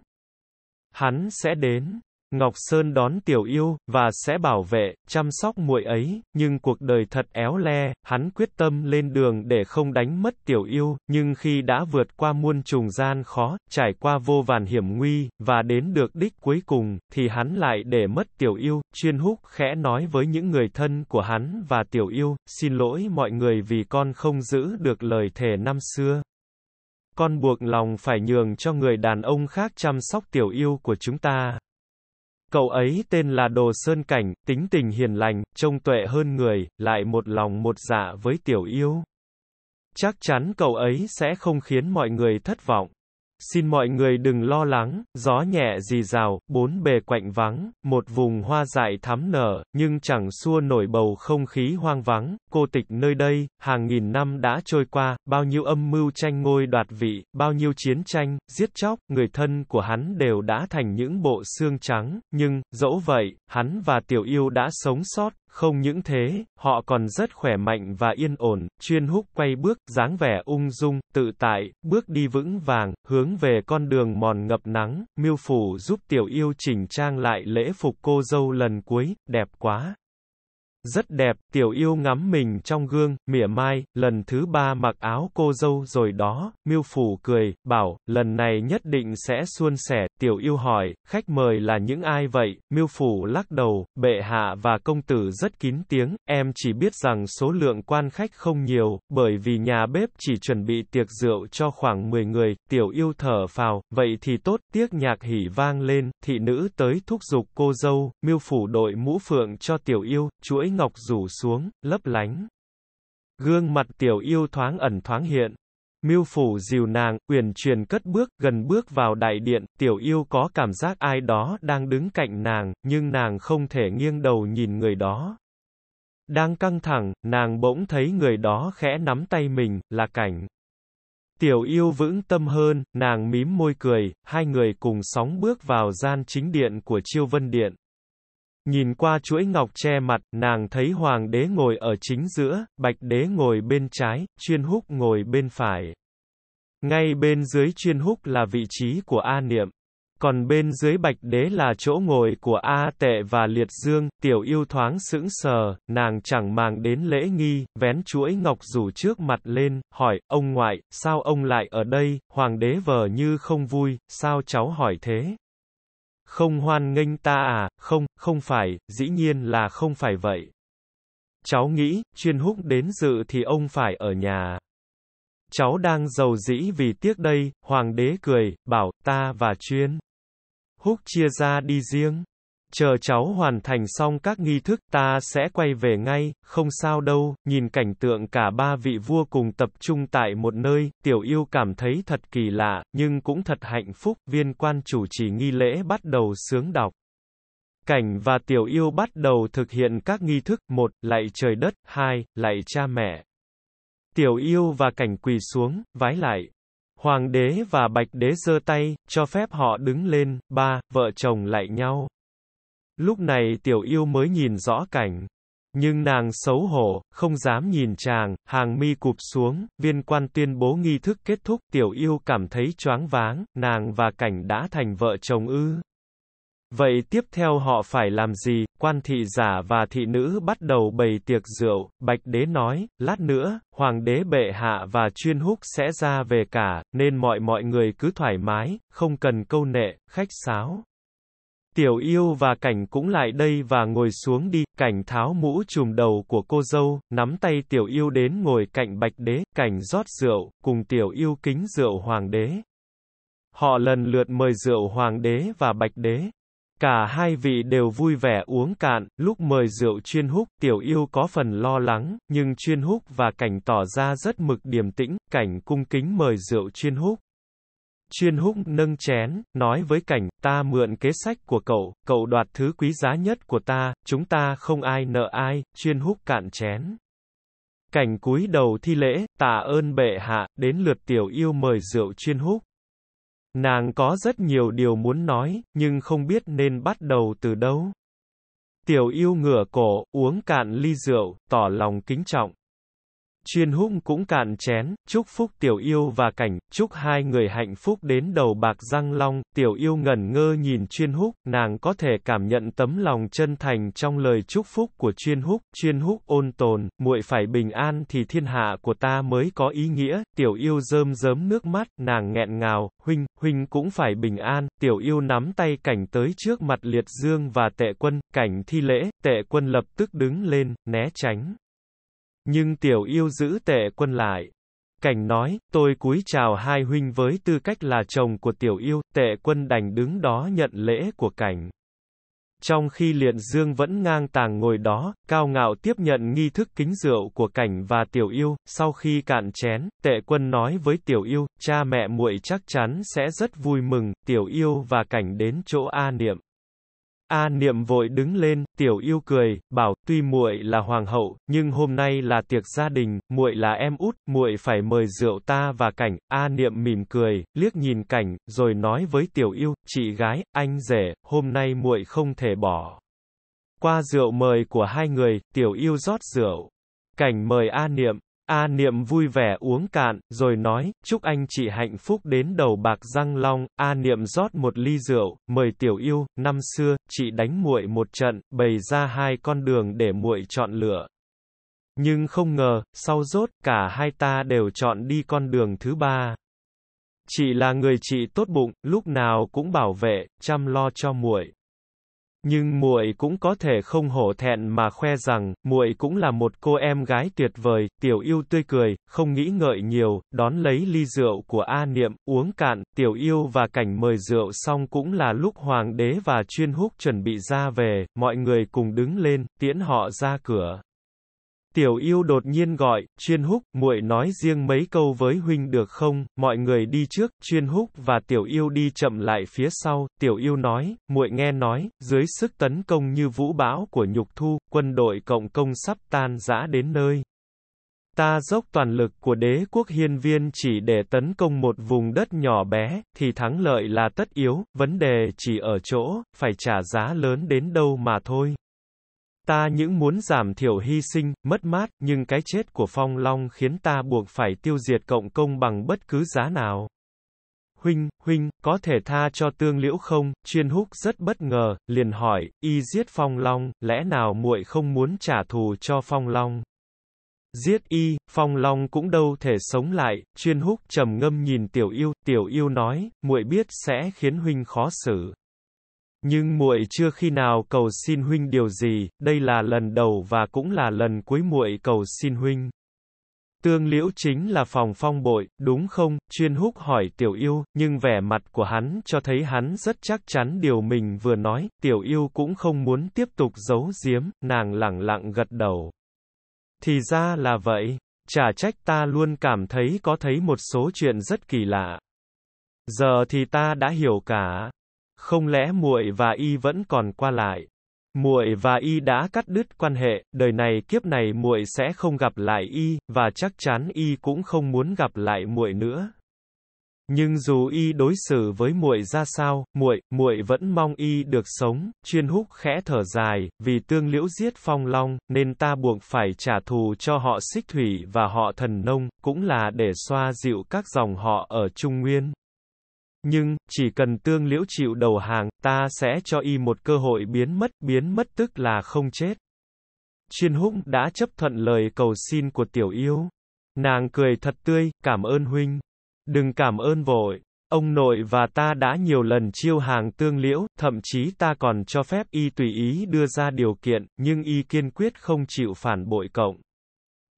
Hắn sẽ đến, Ngọc Sơn đón tiểu yêu, và sẽ bảo vệ, chăm sóc muội ấy, nhưng cuộc đời thật éo le, hắn quyết tâm lên đường để không đánh mất tiểu yêu, nhưng khi đã vượt qua muôn trùng gian khó, trải qua vô vàn hiểm nguy, và đến được đích cuối cùng, thì hắn lại để mất tiểu yêu, chuyên húc khẽ nói với những người thân của hắn và tiểu yêu, xin lỗi mọi người vì con không giữ được lời thề năm xưa con buộc lòng phải nhường cho người đàn ông khác chăm sóc tiểu yêu của chúng ta. Cậu ấy tên là Đồ Sơn Cảnh, tính tình hiền lành, trông tuệ hơn người, lại một lòng một dạ với tiểu yêu. Chắc chắn cậu ấy sẽ không khiến mọi người thất vọng. Xin mọi người đừng lo lắng, gió nhẹ dì rào, bốn bề quạnh vắng, một vùng hoa dại thắm nở, nhưng chẳng xua nổi bầu không khí hoang vắng, cô tịch nơi đây, hàng nghìn năm đã trôi qua, bao nhiêu âm mưu tranh ngôi đoạt vị, bao nhiêu chiến tranh, giết chóc, người thân của hắn đều đã thành những bộ xương trắng, nhưng, dẫu vậy, hắn và tiểu yêu đã sống sót, không những thế, họ còn rất khỏe mạnh và yên ổn, chuyên hút quay bước, dáng vẻ ung dung, tự tại, bước đi vững vàng, hướng về con đường mòn ngập nắng, miêu phủ giúp tiểu yêu chỉnh trang lại lễ phục cô dâu lần cuối, đẹp quá. Rất đẹp, tiểu yêu ngắm mình trong gương, mỉa mai, lần thứ ba mặc áo cô dâu rồi đó, miêu phủ cười, bảo, lần này nhất định sẽ suôn sẻ, tiểu yêu hỏi, khách mời là những ai vậy, miêu phủ lắc đầu, bệ hạ và công tử rất kín tiếng, em chỉ biết rằng số lượng quan khách không nhiều, bởi vì nhà bếp chỉ chuẩn bị tiệc rượu cho khoảng 10 người, tiểu yêu thở phào, vậy thì tốt, tiếc nhạc hỉ vang lên, thị nữ tới thúc giục cô dâu, miêu phủ đội mũ phượng cho tiểu yêu, chuỗi ngọc rủ xuống xuống, lấp lánh. Gương mặt tiểu yêu thoáng ẩn thoáng hiện. Miêu phủ dìu nàng, uyển truyền cất bước, gần bước vào đại điện, tiểu yêu có cảm giác ai đó đang đứng cạnh nàng, nhưng nàng không thể nghiêng đầu nhìn người đó. Đang căng thẳng, nàng bỗng thấy người đó khẽ nắm tay mình, là cảnh. Tiểu yêu vững tâm hơn, nàng mím môi cười, hai người cùng sóng bước vào gian chính điện của chiêu vân điện. Nhìn qua chuỗi ngọc che mặt, nàng thấy hoàng đế ngồi ở chính giữa, bạch đế ngồi bên trái, chuyên húc ngồi bên phải. Ngay bên dưới chuyên húc là vị trí của A Niệm. Còn bên dưới bạch đế là chỗ ngồi của A Tệ và Liệt Dương, tiểu yêu thoáng sững sờ, nàng chẳng màng đến lễ nghi, vén chuỗi ngọc rủ trước mặt lên, hỏi, ông ngoại, sao ông lại ở đây, hoàng đế vờ như không vui, sao cháu hỏi thế? không hoan nghênh ta à, không, không phải, dĩ nhiên là không phải vậy. Cháu nghĩ, chuyên húc đến dự thì ông phải ở nhà. Cháu đang giàu dĩ vì tiếc đây, hoàng đế cười, bảo, ta và chuyên. Húc chia ra đi riêng chờ cháu hoàn thành xong các nghi thức ta sẽ quay về ngay, không sao đâu, nhìn cảnh tượng cả ba vị vua cùng tập trung tại một nơi, tiểu yêu cảm thấy thật kỳ lạ, nhưng cũng thật hạnh phúc, viên quan chủ trì nghi lễ bắt đầu sướng đọc. Cảnh và tiểu yêu bắt đầu thực hiện các nghi thức, một, lạy trời đất, hai, lạy cha mẹ. Tiểu yêu và cảnh quỳ xuống, vái lại. Hoàng đế và bạch đế giơ tay, cho phép họ đứng lên, ba, vợ chồng lại nhau, Lúc này tiểu yêu mới nhìn rõ cảnh. Nhưng nàng xấu hổ, không dám nhìn chàng, hàng mi cụp xuống, viên quan tuyên bố nghi thức kết thúc, tiểu yêu cảm thấy choáng váng, nàng và cảnh đã thành vợ chồng ư. Vậy tiếp theo họ phải làm gì? Quan thị giả và thị nữ bắt đầu bày tiệc rượu, bạch đế nói, lát nữa, hoàng đế bệ hạ và chuyên húc sẽ ra về cả, nên mọi mọi người cứ thoải mái, không cần câu nệ, khách sáo. Tiểu yêu và cảnh cũng lại đây và ngồi xuống đi, cảnh tháo mũ trùm đầu của cô dâu, nắm tay tiểu yêu đến ngồi cạnh bạch đế, cảnh rót rượu, cùng tiểu yêu kính rượu hoàng đế. Họ lần lượt mời rượu hoàng đế và bạch đế. Cả hai vị đều vui vẻ uống cạn, lúc mời rượu chuyên húc, tiểu yêu có phần lo lắng, nhưng chuyên húc và cảnh tỏ ra rất mực điềm tĩnh, cảnh cung kính mời rượu chuyên húc. Chuyên húc nâng chén, nói với cảnh, ta mượn kế sách của cậu, cậu đoạt thứ quý giá nhất của ta, chúng ta không ai nợ ai, chuyên húc cạn chén. Cảnh cúi đầu thi lễ, tạ ơn bệ hạ, đến lượt tiểu yêu mời rượu chuyên húc. Nàng có rất nhiều điều muốn nói, nhưng không biết nên bắt đầu từ đâu. Tiểu yêu ngửa cổ, uống cạn ly rượu, tỏ lòng kính trọng. Chuyên Húc cũng cạn chén, chúc phúc tiểu yêu và cảnh, chúc hai người hạnh phúc đến đầu bạc răng long, tiểu yêu ngẩn ngơ nhìn chuyên húc, nàng có thể cảm nhận tấm lòng chân thành trong lời chúc phúc của chuyên húc, chuyên húc ôn tồn, muội phải bình an thì thiên hạ của ta mới có ý nghĩa, tiểu yêu rơm rớm nước mắt, nàng nghẹn ngào, huynh, huynh cũng phải bình an, tiểu yêu nắm tay cảnh tới trước mặt liệt dương và tệ quân, cảnh thi lễ, tệ quân lập tức đứng lên, né tránh. Nhưng tiểu yêu giữ tệ quân lại. Cảnh nói, tôi cúi chào hai huynh với tư cách là chồng của tiểu yêu, tệ quân đành đứng đó nhận lễ của cảnh. Trong khi liện dương vẫn ngang tàng ngồi đó, cao ngạo tiếp nhận nghi thức kính rượu của cảnh và tiểu yêu, sau khi cạn chén, tệ quân nói với tiểu yêu, cha mẹ muội chắc chắn sẽ rất vui mừng, tiểu yêu và cảnh đến chỗ A niệm. A Niệm vội đứng lên, Tiểu Yêu cười, bảo, tuy muội là hoàng hậu, nhưng hôm nay là tiệc gia đình, muội là em út, muội phải mời rượu ta và Cảnh. A Niệm mỉm cười, liếc nhìn Cảnh, rồi nói với Tiểu Yêu, chị gái, anh rể, hôm nay muội không thể bỏ. Qua rượu mời của hai người, Tiểu Yêu rót rượu. Cảnh mời A Niệm, A Niệm vui vẻ uống cạn, rồi nói, chúc anh chị hạnh phúc đến đầu bạc răng long, A Niệm rót một ly rượu, mời tiểu yêu, năm xưa, chị đánh muội một trận, bày ra hai con đường để muội chọn lựa. Nhưng không ngờ, sau rốt, cả hai ta đều chọn đi con đường thứ ba. Chị là người chị tốt bụng, lúc nào cũng bảo vệ, chăm lo cho muội. Nhưng muội cũng có thể không hổ thẹn mà khoe rằng, muội cũng là một cô em gái tuyệt vời, tiểu yêu tươi cười, không nghĩ ngợi nhiều, đón lấy ly rượu của A Niệm, uống cạn, tiểu yêu và cảnh mời rượu xong cũng là lúc hoàng đế và chuyên húc chuẩn bị ra về, mọi người cùng đứng lên, tiễn họ ra cửa. Tiểu yêu đột nhiên gọi, chuyên húc, muội nói riêng mấy câu với huynh được không, mọi người đi trước, chuyên húc và tiểu yêu đi chậm lại phía sau, tiểu yêu nói, muội nghe nói, dưới sức tấn công như vũ bão của nhục thu, quân đội cộng công sắp tan rã đến nơi. Ta dốc toàn lực của đế quốc hiên viên chỉ để tấn công một vùng đất nhỏ bé, thì thắng lợi là tất yếu, vấn đề chỉ ở chỗ, phải trả giá lớn đến đâu mà thôi. Ta những muốn giảm thiểu hy sinh, mất mát, nhưng cái chết của Phong Long khiến ta buộc phải tiêu diệt cộng công bằng bất cứ giá nào. Huynh, huynh, có thể tha cho tương liễu không? Chuyên húc rất bất ngờ, liền hỏi, y giết Phong Long, lẽ nào muội không muốn trả thù cho Phong Long? Giết y, Phong Long cũng đâu thể sống lại, chuyên húc trầm ngâm nhìn tiểu yêu, tiểu yêu nói, muội biết sẽ khiến huynh khó xử. Nhưng muội chưa khi nào cầu xin huynh điều gì, đây là lần đầu và cũng là lần cuối muội cầu xin huynh. Tương liễu chính là phòng phong bội, đúng không? Chuyên húc hỏi tiểu yêu, nhưng vẻ mặt của hắn cho thấy hắn rất chắc chắn điều mình vừa nói, tiểu yêu cũng không muốn tiếp tục giấu giếm, nàng lẳng lặng gật đầu. Thì ra là vậy, chả trách ta luôn cảm thấy có thấy một số chuyện rất kỳ lạ. Giờ thì ta đã hiểu cả. Không lẽ muội và y vẫn còn qua lại? Muội và y đã cắt đứt quan hệ, đời này kiếp này muội sẽ không gặp lại y và chắc chắn y cũng không muốn gặp lại muội nữa. Nhưng dù y đối xử với muội ra sao, muội, muội vẫn mong y được sống, chuyên húc khẽ thở dài, vì tương liễu giết phong long, nên ta buộc phải trả thù cho họ xích thủy và họ thần nông, cũng là để xoa dịu các dòng họ ở Trung Nguyên. Nhưng, chỉ cần tương liễu chịu đầu hàng, ta sẽ cho y một cơ hội biến mất, biến mất tức là không chết. Chuyên húc đã chấp thuận lời cầu xin của tiểu yêu. Nàng cười thật tươi, cảm ơn huynh. Đừng cảm ơn vội. Ông nội và ta đã nhiều lần chiêu hàng tương liễu, thậm chí ta còn cho phép y tùy ý đưa ra điều kiện, nhưng y kiên quyết không chịu phản bội cộng.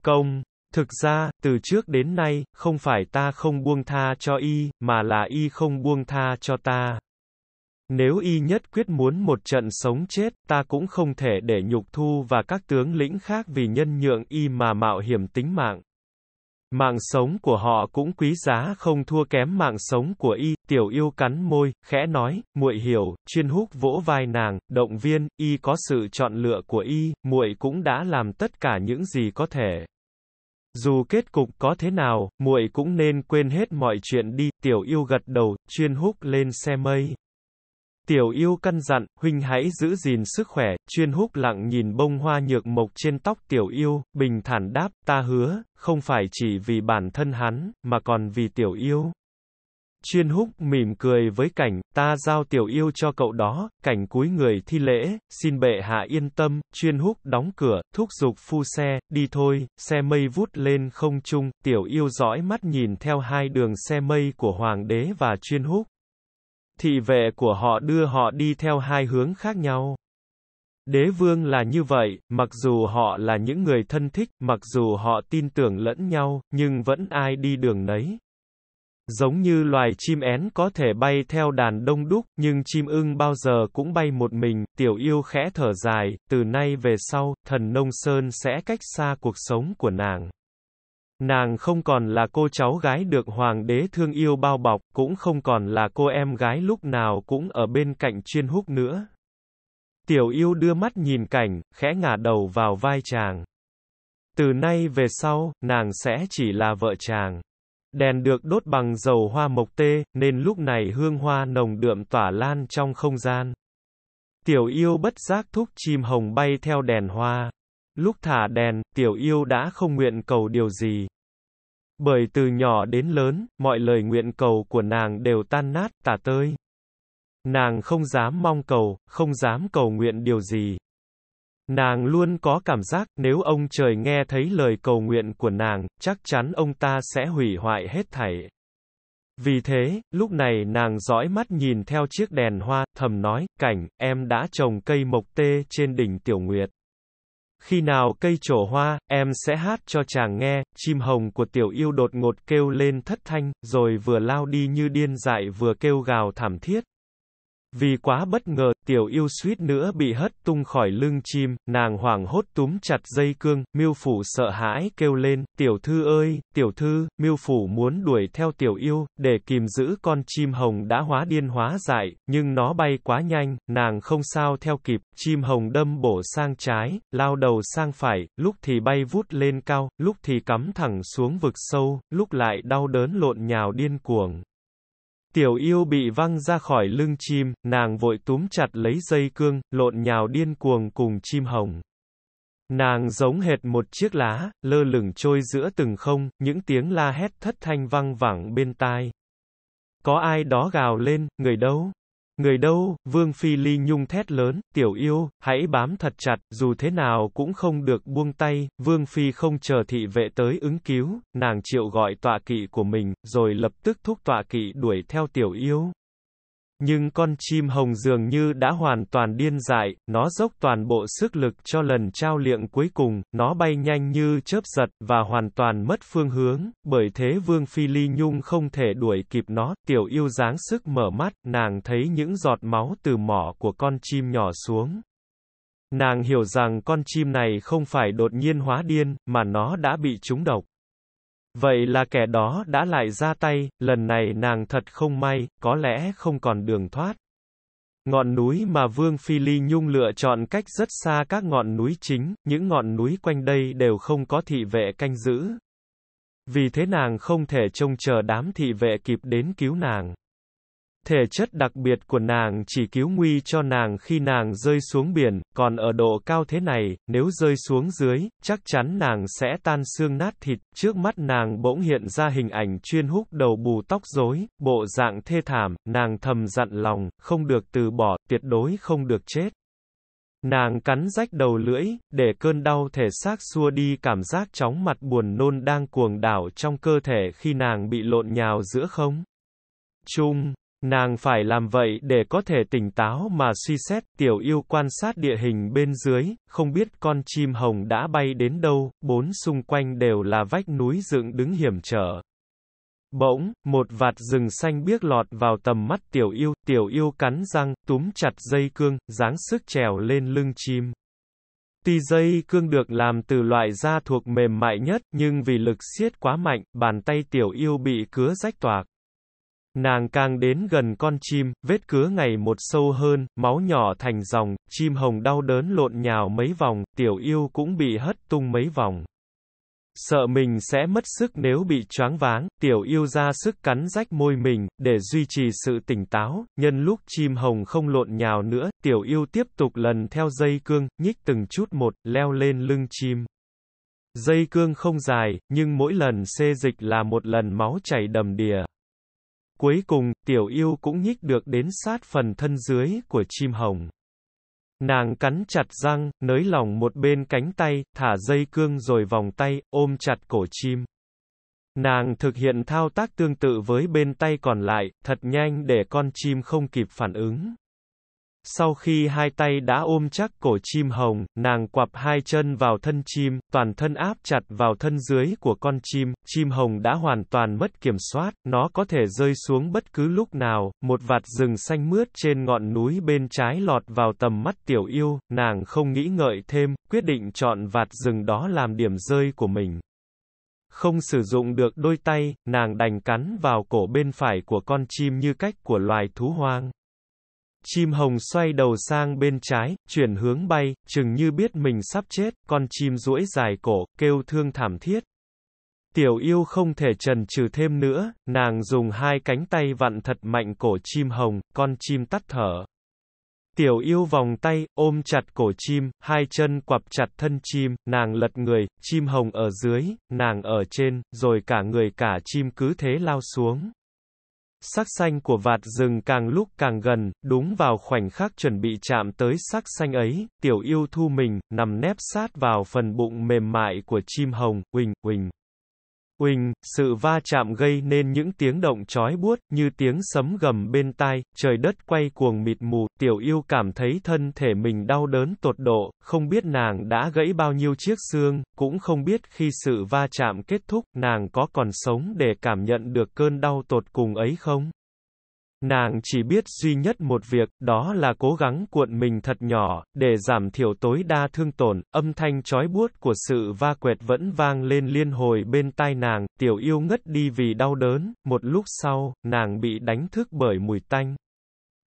Công Thực ra, từ trước đến nay, không phải ta không buông tha cho y, mà là y không buông tha cho ta. Nếu y nhất quyết muốn một trận sống chết, ta cũng không thể để nhục thu và các tướng lĩnh khác vì nhân nhượng y mà mạo hiểm tính mạng. Mạng sống của họ cũng quý giá không thua kém mạng sống của y, tiểu yêu cắn môi, khẽ nói, muội hiểu, chuyên húc vỗ vai nàng, động viên, y có sự chọn lựa của y, muội cũng đã làm tất cả những gì có thể. Dù kết cục có thế nào, muội cũng nên quên hết mọi chuyện đi, tiểu yêu gật đầu, chuyên húc lên xe mây. Tiểu yêu căn dặn, huynh hãy giữ gìn sức khỏe, chuyên húc lặng nhìn bông hoa nhược mộc trên tóc tiểu yêu, bình thản đáp, ta hứa, không phải chỉ vì bản thân hắn, mà còn vì tiểu yêu. Chuyên húc mỉm cười với cảnh, ta giao tiểu yêu cho cậu đó, cảnh cúi người thi lễ, xin bệ hạ yên tâm, chuyên húc đóng cửa, thúc giục phu xe, đi thôi, xe mây vút lên không trung, tiểu yêu dõi mắt nhìn theo hai đường xe mây của hoàng đế và chuyên húc. Thị vệ của họ đưa họ đi theo hai hướng khác nhau. Đế vương là như vậy, mặc dù họ là những người thân thích, mặc dù họ tin tưởng lẫn nhau, nhưng vẫn ai đi đường nấy. Giống như loài chim én có thể bay theo đàn đông đúc, nhưng chim ưng bao giờ cũng bay một mình, tiểu yêu khẽ thở dài, từ nay về sau, thần nông sơn sẽ cách xa cuộc sống của nàng. Nàng không còn là cô cháu gái được hoàng đế thương yêu bao bọc, cũng không còn là cô em gái lúc nào cũng ở bên cạnh chuyên húc nữa. Tiểu yêu đưa mắt nhìn cảnh, khẽ ngả đầu vào vai chàng. Từ nay về sau, nàng sẽ chỉ là vợ chàng. Đèn được đốt bằng dầu hoa mộc tê, nên lúc này hương hoa nồng đượm tỏa lan trong không gian. Tiểu yêu bất giác thúc chim hồng bay theo đèn hoa. Lúc thả đèn, tiểu yêu đã không nguyện cầu điều gì. Bởi từ nhỏ đến lớn, mọi lời nguyện cầu của nàng đều tan nát, tả tơi. Nàng không dám mong cầu, không dám cầu nguyện điều gì. Nàng luôn có cảm giác nếu ông trời nghe thấy lời cầu nguyện của nàng, chắc chắn ông ta sẽ hủy hoại hết thảy. Vì thế, lúc này nàng dõi mắt nhìn theo chiếc đèn hoa, thầm nói, cảnh, em đã trồng cây mộc tê trên đỉnh tiểu nguyệt. Khi nào cây trổ hoa, em sẽ hát cho chàng nghe, chim hồng của tiểu yêu đột ngột kêu lên thất thanh, rồi vừa lao đi như điên dại vừa kêu gào thảm thiết, vì quá bất ngờ, tiểu yêu suýt nữa bị hất tung khỏi lưng chim, nàng hoảng hốt túm chặt dây cương, miêu phủ sợ hãi kêu lên, tiểu thư ơi, tiểu thư, miêu phủ muốn đuổi theo tiểu yêu, để kìm giữ con chim hồng đã hóa điên hóa dại, nhưng nó bay quá nhanh, nàng không sao theo kịp, chim hồng đâm bổ sang trái, lao đầu sang phải, lúc thì bay vút lên cao, lúc thì cắm thẳng xuống vực sâu, lúc lại đau đớn lộn nhào điên cuồng. Tiểu yêu bị văng ra khỏi lưng chim, nàng vội túm chặt lấy dây cương, lộn nhào điên cuồng cùng chim hồng. Nàng giống hệt một chiếc lá, lơ lửng trôi giữa từng không, những tiếng la hét thất thanh văng vẳng bên tai. Có ai đó gào lên, người đâu? Người đâu, Vương Phi Ly Nhung thét lớn, tiểu yêu, hãy bám thật chặt, dù thế nào cũng không được buông tay, Vương Phi không chờ thị vệ tới ứng cứu, nàng triệu gọi tọa kỵ của mình, rồi lập tức thúc tọa kỵ đuổi theo tiểu yêu. Nhưng con chim hồng dường như đã hoàn toàn điên dại, nó dốc toàn bộ sức lực cho lần trao liệng cuối cùng, nó bay nhanh như chớp giật, và hoàn toàn mất phương hướng, bởi thế Vương Phi Ly Nhung không thể đuổi kịp nó, tiểu yêu dáng sức mở mắt, nàng thấy những giọt máu từ mỏ của con chim nhỏ xuống. Nàng hiểu rằng con chim này không phải đột nhiên hóa điên, mà nó đã bị trúng độc. Vậy là kẻ đó đã lại ra tay, lần này nàng thật không may, có lẽ không còn đường thoát. Ngọn núi mà Vương Phi Ly Nhung lựa chọn cách rất xa các ngọn núi chính, những ngọn núi quanh đây đều không có thị vệ canh giữ. Vì thế nàng không thể trông chờ đám thị vệ kịp đến cứu nàng. Thể chất đặc biệt của nàng chỉ cứu nguy cho nàng khi nàng rơi xuống biển, còn ở độ cao thế này, nếu rơi xuống dưới, chắc chắn nàng sẽ tan xương nát thịt, trước mắt nàng bỗng hiện ra hình ảnh chuyên hút đầu bù tóc rối, bộ dạng thê thảm, nàng thầm dặn lòng, không được từ bỏ, tuyệt đối không được chết. Nàng cắn rách đầu lưỡi, để cơn đau thể xác xua đi cảm giác chóng mặt buồn nôn đang cuồng đảo trong cơ thể khi nàng bị lộn nhào giữa không. Trung. Nàng phải làm vậy để có thể tỉnh táo mà suy xét, tiểu yêu quan sát địa hình bên dưới, không biết con chim hồng đã bay đến đâu, bốn xung quanh đều là vách núi dựng đứng hiểm trở. Bỗng, một vạt rừng xanh biếc lọt vào tầm mắt tiểu yêu, tiểu yêu cắn răng, túm chặt dây cương, dáng sức trèo lên lưng chim. Tuy dây cương được làm từ loại da thuộc mềm mại nhất, nhưng vì lực siết quá mạnh, bàn tay tiểu yêu bị cứa rách toạc. Nàng càng đến gần con chim, vết cứa ngày một sâu hơn, máu nhỏ thành dòng, chim hồng đau đớn lộn nhào mấy vòng, tiểu yêu cũng bị hất tung mấy vòng. Sợ mình sẽ mất sức nếu bị choáng váng, tiểu yêu ra sức cắn rách môi mình, để duy trì sự tỉnh táo, nhân lúc chim hồng không lộn nhào nữa, tiểu yêu tiếp tục lần theo dây cương, nhích từng chút một, leo lên lưng chim. Dây cương không dài, nhưng mỗi lần xê dịch là một lần máu chảy đầm đìa. Cuối cùng, tiểu yêu cũng nhích được đến sát phần thân dưới của chim hồng. Nàng cắn chặt răng, nới lỏng một bên cánh tay, thả dây cương rồi vòng tay, ôm chặt cổ chim. Nàng thực hiện thao tác tương tự với bên tay còn lại, thật nhanh để con chim không kịp phản ứng. Sau khi hai tay đã ôm chắc cổ chim hồng, nàng quặp hai chân vào thân chim, toàn thân áp chặt vào thân dưới của con chim, chim hồng đã hoàn toàn mất kiểm soát, nó có thể rơi xuống bất cứ lúc nào, một vạt rừng xanh mướt trên ngọn núi bên trái lọt vào tầm mắt tiểu yêu, nàng không nghĩ ngợi thêm, quyết định chọn vạt rừng đó làm điểm rơi của mình. Không sử dụng được đôi tay, nàng đành cắn vào cổ bên phải của con chim như cách của loài thú hoang. Chim hồng xoay đầu sang bên trái, chuyển hướng bay, chừng như biết mình sắp chết, con chim duỗi dài cổ, kêu thương thảm thiết. Tiểu yêu không thể trần trừ thêm nữa, nàng dùng hai cánh tay vặn thật mạnh cổ chim hồng, con chim tắt thở. Tiểu yêu vòng tay, ôm chặt cổ chim, hai chân quặp chặt thân chim, nàng lật người, chim hồng ở dưới, nàng ở trên, rồi cả người cả chim cứ thế lao xuống sắc xanh của vạt rừng càng lúc càng gần, đúng vào khoảnh khắc chuẩn bị chạm tới sắc xanh ấy, tiểu yêu thu mình, nằm nép sát vào phần bụng mềm mại của chim hồng, huỳnh, huỳnh. Uỳnh, sự va chạm gây nên những tiếng động chói buốt, như tiếng sấm gầm bên tai, trời đất quay cuồng mịt mù, tiểu yêu cảm thấy thân thể mình đau đớn tột độ, không biết nàng đã gãy bao nhiêu chiếc xương, cũng không biết khi sự va chạm kết thúc, nàng có còn sống để cảm nhận được cơn đau tột cùng ấy không? Nàng chỉ biết duy nhất một việc, đó là cố gắng cuộn mình thật nhỏ, để giảm thiểu tối đa thương tổn, âm thanh chói buốt của sự va quẹt vẫn vang lên liên hồi bên tai nàng, tiểu yêu ngất đi vì đau đớn, một lúc sau, nàng bị đánh thức bởi mùi tanh.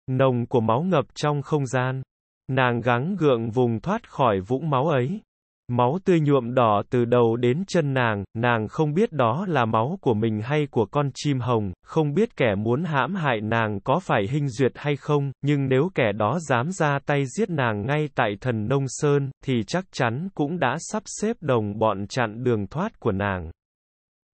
Nồng của máu ngập trong không gian. Nàng gắng gượng vùng thoát khỏi vũng máu ấy. Máu tươi nhuộm đỏ từ đầu đến chân nàng, nàng không biết đó là máu của mình hay của con chim hồng, không biết kẻ muốn hãm hại nàng có phải hình duyệt hay không, nhưng nếu kẻ đó dám ra tay giết nàng ngay tại thần nông sơn, thì chắc chắn cũng đã sắp xếp đồng bọn chặn đường thoát của nàng.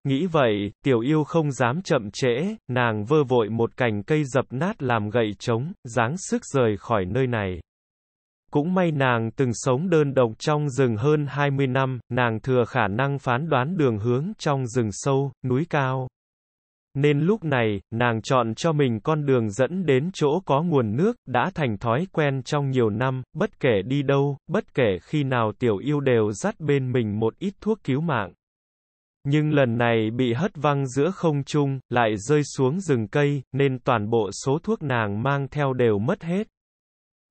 Nghĩ vậy, tiểu yêu không dám chậm trễ, nàng vơ vội một cành cây dập nát làm gậy trống, dáng sức rời khỏi nơi này. Cũng may nàng từng sống đơn độc trong rừng hơn 20 năm, nàng thừa khả năng phán đoán đường hướng trong rừng sâu, núi cao. Nên lúc này, nàng chọn cho mình con đường dẫn đến chỗ có nguồn nước, đã thành thói quen trong nhiều năm, bất kể đi đâu, bất kể khi nào tiểu yêu đều dắt bên mình một ít thuốc cứu mạng. Nhưng lần này bị hất văng giữa không trung, lại rơi xuống rừng cây, nên toàn bộ số thuốc nàng mang theo đều mất hết.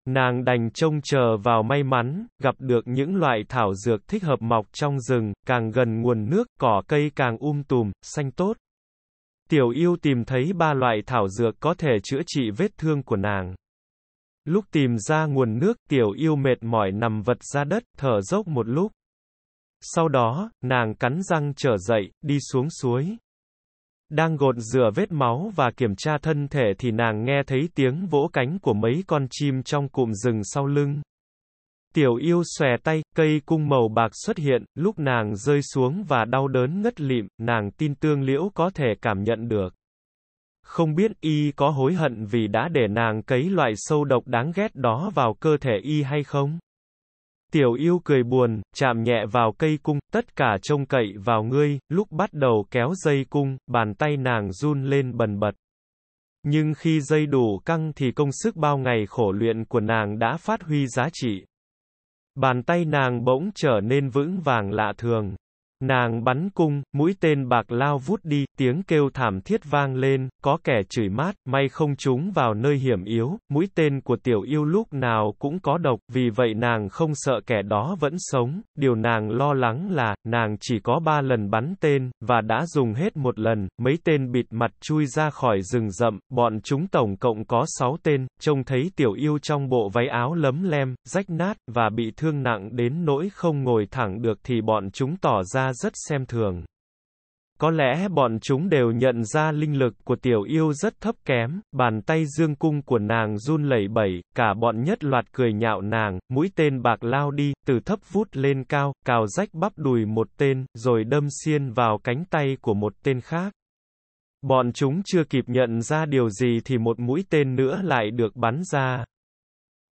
Nàng đành trông chờ vào may mắn, gặp được những loại thảo dược thích hợp mọc trong rừng, càng gần nguồn nước, cỏ cây càng um tùm, xanh tốt. Tiểu yêu tìm thấy ba loại thảo dược có thể chữa trị vết thương của nàng. Lúc tìm ra nguồn nước, tiểu yêu mệt mỏi nằm vật ra đất, thở dốc một lúc. Sau đó, nàng cắn răng trở dậy, đi xuống suối. Đang gột rửa vết máu và kiểm tra thân thể thì nàng nghe thấy tiếng vỗ cánh của mấy con chim trong cụm rừng sau lưng. Tiểu yêu xòe tay, cây cung màu bạc xuất hiện, lúc nàng rơi xuống và đau đớn ngất lịm, nàng tin tương liễu có thể cảm nhận được. Không biết y có hối hận vì đã để nàng cấy loại sâu độc đáng ghét đó vào cơ thể y hay không? Tiểu yêu cười buồn, chạm nhẹ vào cây cung, tất cả trông cậy vào ngươi, lúc bắt đầu kéo dây cung, bàn tay nàng run lên bần bật. Nhưng khi dây đủ căng thì công sức bao ngày khổ luyện của nàng đã phát huy giá trị. Bàn tay nàng bỗng trở nên vững vàng lạ thường. Nàng bắn cung, mũi tên bạc lao vút đi, tiếng kêu thảm thiết vang lên, có kẻ chửi mát, may không trúng vào nơi hiểm yếu, mũi tên của tiểu yêu lúc nào cũng có độc, vì vậy nàng không sợ kẻ đó vẫn sống, điều nàng lo lắng là, nàng chỉ có ba lần bắn tên, và đã dùng hết một lần, mấy tên bịt mặt chui ra khỏi rừng rậm, bọn chúng tổng cộng có sáu tên, trông thấy tiểu yêu trong bộ váy áo lấm lem, rách nát, và bị thương nặng đến nỗi không ngồi thẳng được thì bọn chúng tỏ ra rất xem thường. Có lẽ bọn chúng đều nhận ra linh lực của tiểu yêu rất thấp kém, bàn tay dương cung của nàng run lẩy bẩy, cả bọn nhất loạt cười nhạo nàng, mũi tên bạc lao đi, từ thấp vút lên cao, cào rách bắp đùi một tên, rồi đâm xiên vào cánh tay của một tên khác. Bọn chúng chưa kịp nhận ra điều gì thì một mũi tên nữa lại được bắn ra.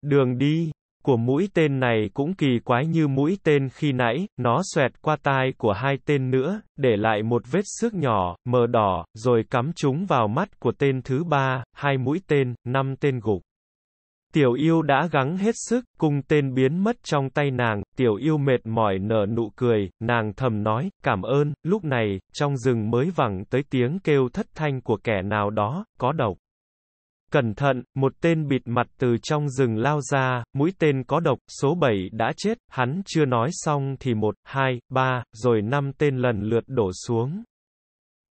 Đường đi, của mũi tên này cũng kỳ quái như mũi tên khi nãy, nó xoẹt qua tai của hai tên nữa, để lại một vết xước nhỏ, mờ đỏ, rồi cắm chúng vào mắt của tên thứ ba, hai mũi tên, năm tên gục. Tiểu yêu đã gắng hết sức, cung tên biến mất trong tay nàng, tiểu yêu mệt mỏi nở nụ cười, nàng thầm nói, cảm ơn, lúc này, trong rừng mới vẳng tới tiếng kêu thất thanh của kẻ nào đó, có độc. Cẩn thận, một tên bịt mặt từ trong rừng lao ra, mũi tên có độc, số 7 đã chết, hắn chưa nói xong thì 1, 2, 3, rồi 5 tên lần lượt đổ xuống.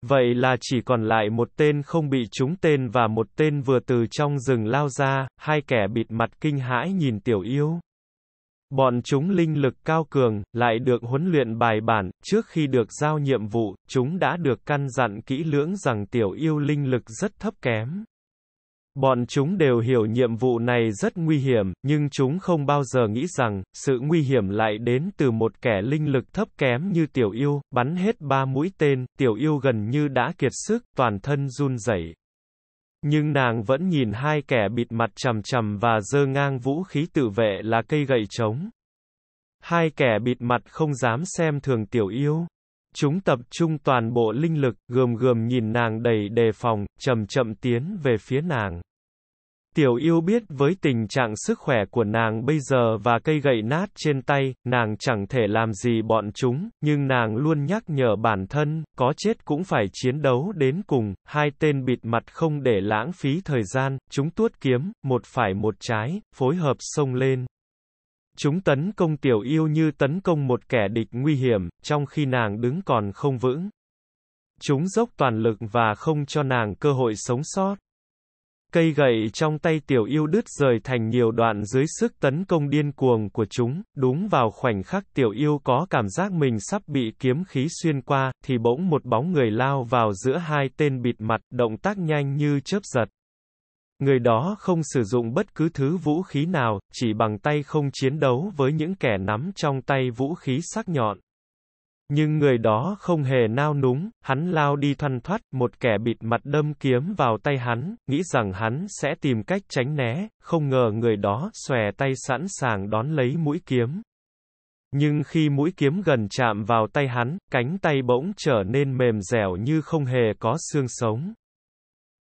Vậy là chỉ còn lại một tên không bị trúng tên và một tên vừa từ trong rừng lao ra, hai kẻ bịt mặt kinh hãi nhìn tiểu yêu. Bọn chúng linh lực cao cường, lại được huấn luyện bài bản, trước khi được giao nhiệm vụ, chúng đã được căn dặn kỹ lưỡng rằng tiểu yêu linh lực rất thấp kém. Bọn chúng đều hiểu nhiệm vụ này rất nguy hiểm, nhưng chúng không bao giờ nghĩ rằng, sự nguy hiểm lại đến từ một kẻ linh lực thấp kém như tiểu yêu, bắn hết ba mũi tên, tiểu yêu gần như đã kiệt sức, toàn thân run rẩy. Nhưng nàng vẫn nhìn hai kẻ bịt mặt chằm chằm và dơ ngang vũ khí tự vệ là cây gậy trống. Hai kẻ bịt mặt không dám xem thường tiểu yêu. Chúng tập trung toàn bộ linh lực, gườm gườm nhìn nàng đầy đề phòng, chậm chậm tiến về phía nàng. Tiểu yêu biết với tình trạng sức khỏe của nàng bây giờ và cây gậy nát trên tay, nàng chẳng thể làm gì bọn chúng, nhưng nàng luôn nhắc nhở bản thân, có chết cũng phải chiến đấu đến cùng, hai tên bịt mặt không để lãng phí thời gian, chúng tuốt kiếm, một phải một trái, phối hợp xông lên. Chúng tấn công tiểu yêu như tấn công một kẻ địch nguy hiểm, trong khi nàng đứng còn không vững. Chúng dốc toàn lực và không cho nàng cơ hội sống sót. Cây gậy trong tay tiểu yêu đứt rời thành nhiều đoạn dưới sức tấn công điên cuồng của chúng, đúng vào khoảnh khắc tiểu yêu có cảm giác mình sắp bị kiếm khí xuyên qua, thì bỗng một bóng người lao vào giữa hai tên bịt mặt, động tác nhanh như chớp giật. Người đó không sử dụng bất cứ thứ vũ khí nào, chỉ bằng tay không chiến đấu với những kẻ nắm trong tay vũ khí sắc nhọn. Nhưng người đó không hề nao núng, hắn lao đi thoăn thoắt, một kẻ bịt mặt đâm kiếm vào tay hắn, nghĩ rằng hắn sẽ tìm cách tránh né, không ngờ người đó xòe tay sẵn sàng đón lấy mũi kiếm. Nhưng khi mũi kiếm gần chạm vào tay hắn, cánh tay bỗng trở nên mềm dẻo như không hề có xương sống.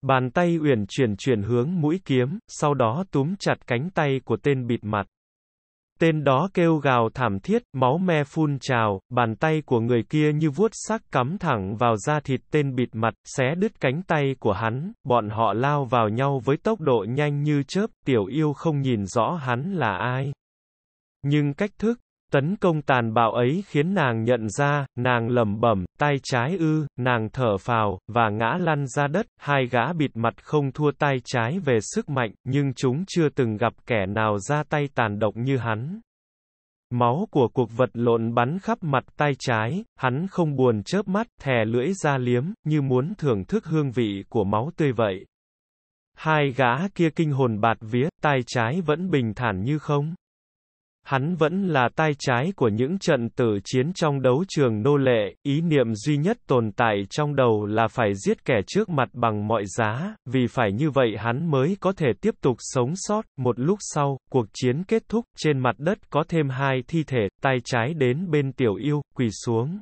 Bàn tay uyển chuyển chuyển hướng mũi kiếm, sau đó túm chặt cánh tay của tên bịt mặt. Tên đó kêu gào thảm thiết, máu me phun trào, bàn tay của người kia như vuốt sắc cắm thẳng vào da thịt tên bịt mặt, xé đứt cánh tay của hắn, bọn họ lao vào nhau với tốc độ nhanh như chớp, tiểu yêu không nhìn rõ hắn là ai. Nhưng cách thức, Tấn công tàn bạo ấy khiến nàng nhận ra, nàng lẩm bẩm, tay trái ư, nàng thở phào, và ngã lăn ra đất, hai gã bịt mặt không thua tay trái về sức mạnh, nhưng chúng chưa từng gặp kẻ nào ra tay tàn độc như hắn. Máu của cuộc vật lộn bắn khắp mặt tay trái, hắn không buồn chớp mắt, thè lưỡi ra liếm, như muốn thưởng thức hương vị của máu tươi vậy. Hai gã kia kinh hồn bạt vía, tay trái vẫn bình thản như không. Hắn vẫn là tay trái của những trận tử chiến trong đấu trường nô lệ, ý niệm duy nhất tồn tại trong đầu là phải giết kẻ trước mặt bằng mọi giá, vì phải như vậy hắn mới có thể tiếp tục sống sót. Một lúc sau, cuộc chiến kết thúc, trên mặt đất có thêm hai thi thể, tay trái đến bên tiểu yêu, quỳ xuống.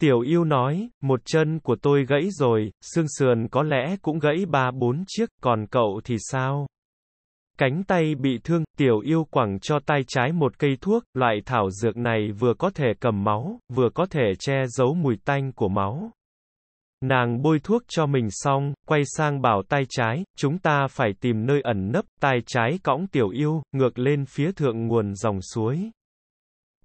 Tiểu yêu nói, một chân của tôi gãy rồi, xương sườn có lẽ cũng gãy ba bốn chiếc, còn cậu thì sao? Cánh tay bị thương, tiểu yêu quẳng cho tay trái một cây thuốc, loại thảo dược này vừa có thể cầm máu, vừa có thể che giấu mùi tanh của máu. Nàng bôi thuốc cho mình xong, quay sang bảo tay trái, chúng ta phải tìm nơi ẩn nấp, tay trái cõng tiểu yêu, ngược lên phía thượng nguồn dòng suối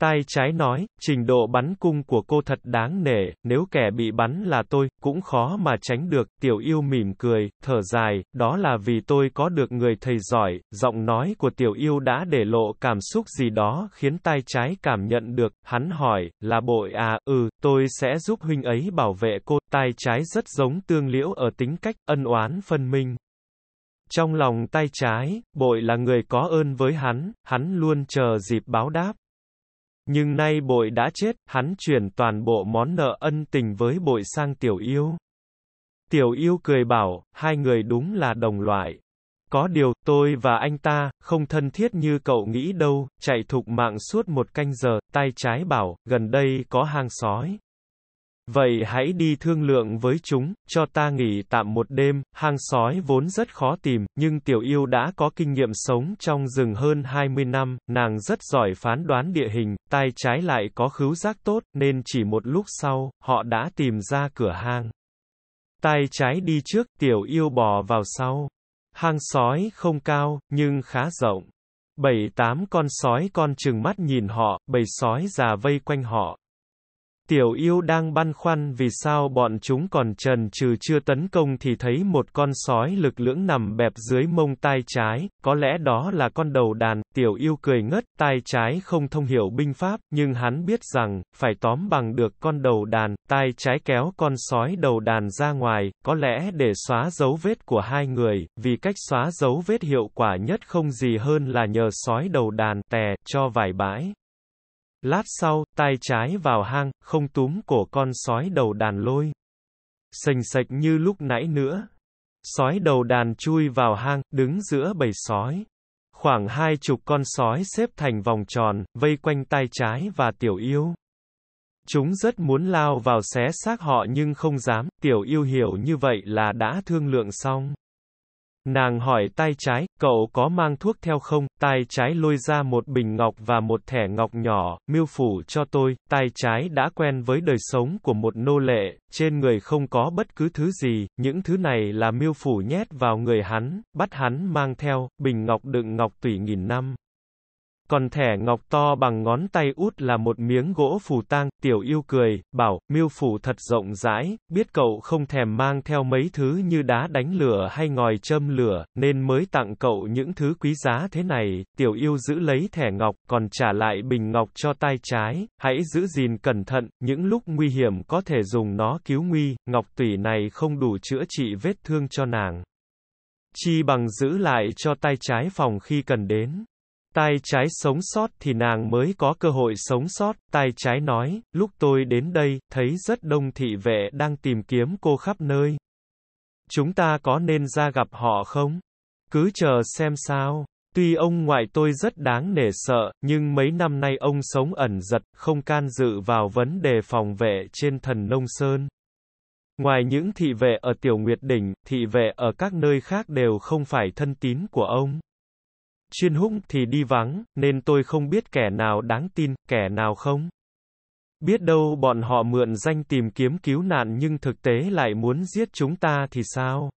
tay trái nói, trình độ bắn cung của cô thật đáng nể, nếu kẻ bị bắn là tôi, cũng khó mà tránh được, tiểu yêu mỉm cười, thở dài, đó là vì tôi có được người thầy giỏi, giọng nói của tiểu yêu đã để lộ cảm xúc gì đó khiến tay trái cảm nhận được, hắn hỏi, là bội à, ừ, tôi sẽ giúp huynh ấy bảo vệ cô, tay trái rất giống tương liễu ở tính cách, ân oán phân minh. Trong lòng tay trái, bội là người có ơn với hắn, hắn luôn chờ dịp báo đáp. Nhưng nay bội đã chết, hắn chuyển toàn bộ món nợ ân tình với bội sang tiểu yêu. Tiểu yêu cười bảo, hai người đúng là đồng loại. Có điều, tôi và anh ta, không thân thiết như cậu nghĩ đâu, chạy thục mạng suốt một canh giờ, tay trái bảo, gần đây có hang sói. Vậy hãy đi thương lượng với chúng, cho ta nghỉ tạm một đêm, hang sói vốn rất khó tìm, nhưng tiểu yêu đã có kinh nghiệm sống trong rừng hơn 20 năm, nàng rất giỏi phán đoán địa hình, tay trái lại có khứu giác tốt, nên chỉ một lúc sau, họ đã tìm ra cửa hang. Tay trái đi trước, tiểu yêu bò vào sau. Hang sói không cao, nhưng khá rộng. Bảy tám con sói con chừng mắt nhìn họ, bầy sói già vây quanh họ, Tiểu yêu đang băn khoăn vì sao bọn chúng còn trần trừ chưa tấn công thì thấy một con sói lực lưỡng nằm bẹp dưới mông tai trái, có lẽ đó là con đầu đàn, tiểu yêu cười ngất, Tai trái không thông hiểu binh pháp, nhưng hắn biết rằng, phải tóm bằng được con đầu đàn, Tai trái kéo con sói đầu đàn ra ngoài, có lẽ để xóa dấu vết của hai người, vì cách xóa dấu vết hiệu quả nhất không gì hơn là nhờ sói đầu đàn tè, cho vài bãi. Lát sau, tay trái vào hang, không túm cổ con sói đầu đàn lôi. Sành sạch như lúc nãy nữa. Sói đầu đàn chui vào hang, đứng giữa bầy sói. Khoảng hai chục con sói xếp thành vòng tròn, vây quanh tay trái và tiểu yêu. Chúng rất muốn lao vào xé xác họ nhưng không dám, tiểu yêu hiểu như vậy là đã thương lượng xong. Nàng hỏi tay trái, cậu có mang thuốc theo không? Tay trái lôi ra một bình ngọc và một thẻ ngọc nhỏ, miêu phủ cho tôi. Tay trái đã quen với đời sống của một nô lệ, trên người không có bất cứ thứ gì, những thứ này là miêu phủ nhét vào người hắn, bắt hắn mang theo, bình ngọc đựng ngọc tủy nghìn năm, còn thẻ ngọc to bằng ngón tay út là một miếng gỗ phù tang, tiểu yêu cười, bảo, miêu phủ thật rộng rãi, biết cậu không thèm mang theo mấy thứ như đá đánh lửa hay ngòi châm lửa, nên mới tặng cậu những thứ quý giá thế này, tiểu yêu giữ lấy thẻ ngọc, còn trả lại bình ngọc cho tay trái, hãy giữ gìn cẩn thận, những lúc nguy hiểm có thể dùng nó cứu nguy, ngọc tủy này không đủ chữa trị vết thương cho nàng. Chi bằng giữ lại cho tay trái phòng khi cần đến tay trái sống sót thì nàng mới có cơ hội sống sót, tay trái nói, lúc tôi đến đây, thấy rất đông thị vệ đang tìm kiếm cô khắp nơi. Chúng ta có nên ra gặp họ không? Cứ chờ xem sao. Tuy ông ngoại tôi rất đáng nể sợ, nhưng mấy năm nay ông sống ẩn giật, không can dự vào vấn đề phòng vệ trên thần nông sơn. Ngoài những thị vệ ở Tiểu Nguyệt Đỉnh, thị vệ ở các nơi khác đều không phải thân tín của ông. Chuyên húc thì đi vắng, nên tôi không biết kẻ nào đáng tin, kẻ nào không. Biết đâu bọn họ mượn danh tìm kiếm cứu nạn nhưng thực tế lại muốn giết chúng ta thì sao?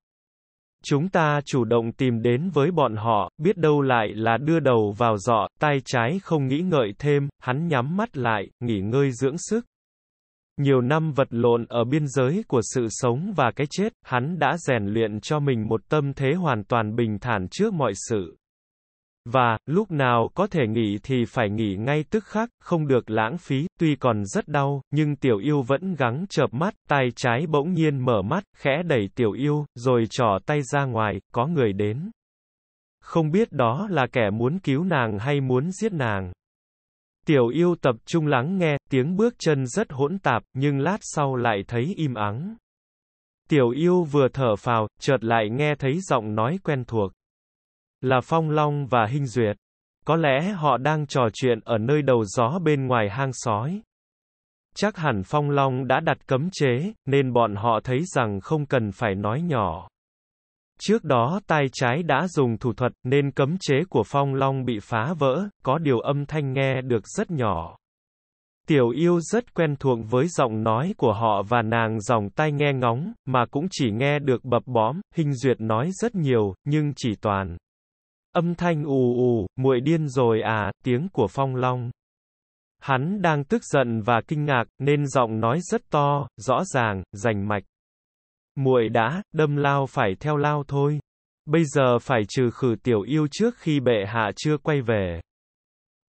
Chúng ta chủ động tìm đến với bọn họ, biết đâu lại là đưa đầu vào dọ, tay trái không nghĩ ngợi thêm, hắn nhắm mắt lại, nghỉ ngơi dưỡng sức. Nhiều năm vật lộn ở biên giới của sự sống và cái chết, hắn đã rèn luyện cho mình một tâm thế hoàn toàn bình thản trước mọi sự. Và, lúc nào có thể nghỉ thì phải nghỉ ngay tức khắc, không được lãng phí, tuy còn rất đau, nhưng tiểu yêu vẫn gắng chợp mắt, tay trái bỗng nhiên mở mắt, khẽ đẩy tiểu yêu, rồi trỏ tay ra ngoài, có người đến. Không biết đó là kẻ muốn cứu nàng hay muốn giết nàng. Tiểu yêu tập trung lắng nghe, tiếng bước chân rất hỗn tạp, nhưng lát sau lại thấy im ắng. Tiểu yêu vừa thở phào, chợt lại nghe thấy giọng nói quen thuộc. Là Phong Long và Hinh Duyệt. Có lẽ họ đang trò chuyện ở nơi đầu gió bên ngoài hang sói. Chắc hẳn Phong Long đã đặt cấm chế, nên bọn họ thấy rằng không cần phải nói nhỏ. Trước đó tai trái đã dùng thủ thuật nên cấm chế của Phong Long bị phá vỡ, có điều âm thanh nghe được rất nhỏ. Tiểu yêu rất quen thuộc với giọng nói của họ và nàng dòng tai nghe ngóng, mà cũng chỉ nghe được bập bõm, hình duyệt nói rất nhiều, nhưng chỉ toàn. Âm thanh ù ù, muội điên rồi à, tiếng của Phong Long. Hắn đang tức giận và kinh ngạc, nên giọng nói rất to, rõ ràng, rành mạch. Muội đã, đâm lao phải theo lao thôi. Bây giờ phải trừ khử tiểu yêu trước khi bệ hạ chưa quay về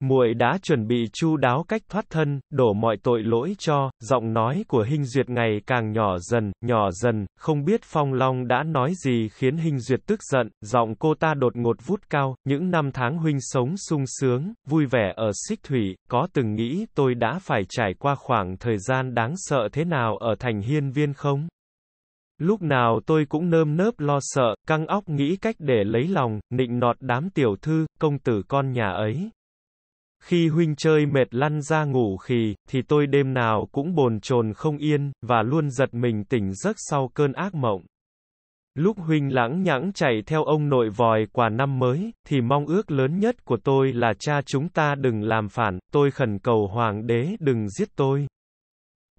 muội đã chuẩn bị chu đáo cách thoát thân, đổ mọi tội lỗi cho, giọng nói của Hinh Duyệt ngày càng nhỏ dần, nhỏ dần, không biết Phong Long đã nói gì khiến Hinh Duyệt tức giận, giọng cô ta đột ngột vút cao, những năm tháng huynh sống sung sướng, vui vẻ ở xích thủy, có từng nghĩ tôi đã phải trải qua khoảng thời gian đáng sợ thế nào ở thành hiên viên không? Lúc nào tôi cũng nơm nớp lo sợ, căng óc nghĩ cách để lấy lòng, nịnh nọt đám tiểu thư, công tử con nhà ấy khi huynh chơi mệt lăn ra ngủ khì, thì tôi đêm nào cũng bồn chồn không yên, và luôn giật mình tỉnh giấc sau cơn ác mộng. Lúc huynh lãng nhãng chạy theo ông nội vòi quà năm mới, thì mong ước lớn nhất của tôi là cha chúng ta đừng làm phản, tôi khẩn cầu hoàng đế đừng giết tôi.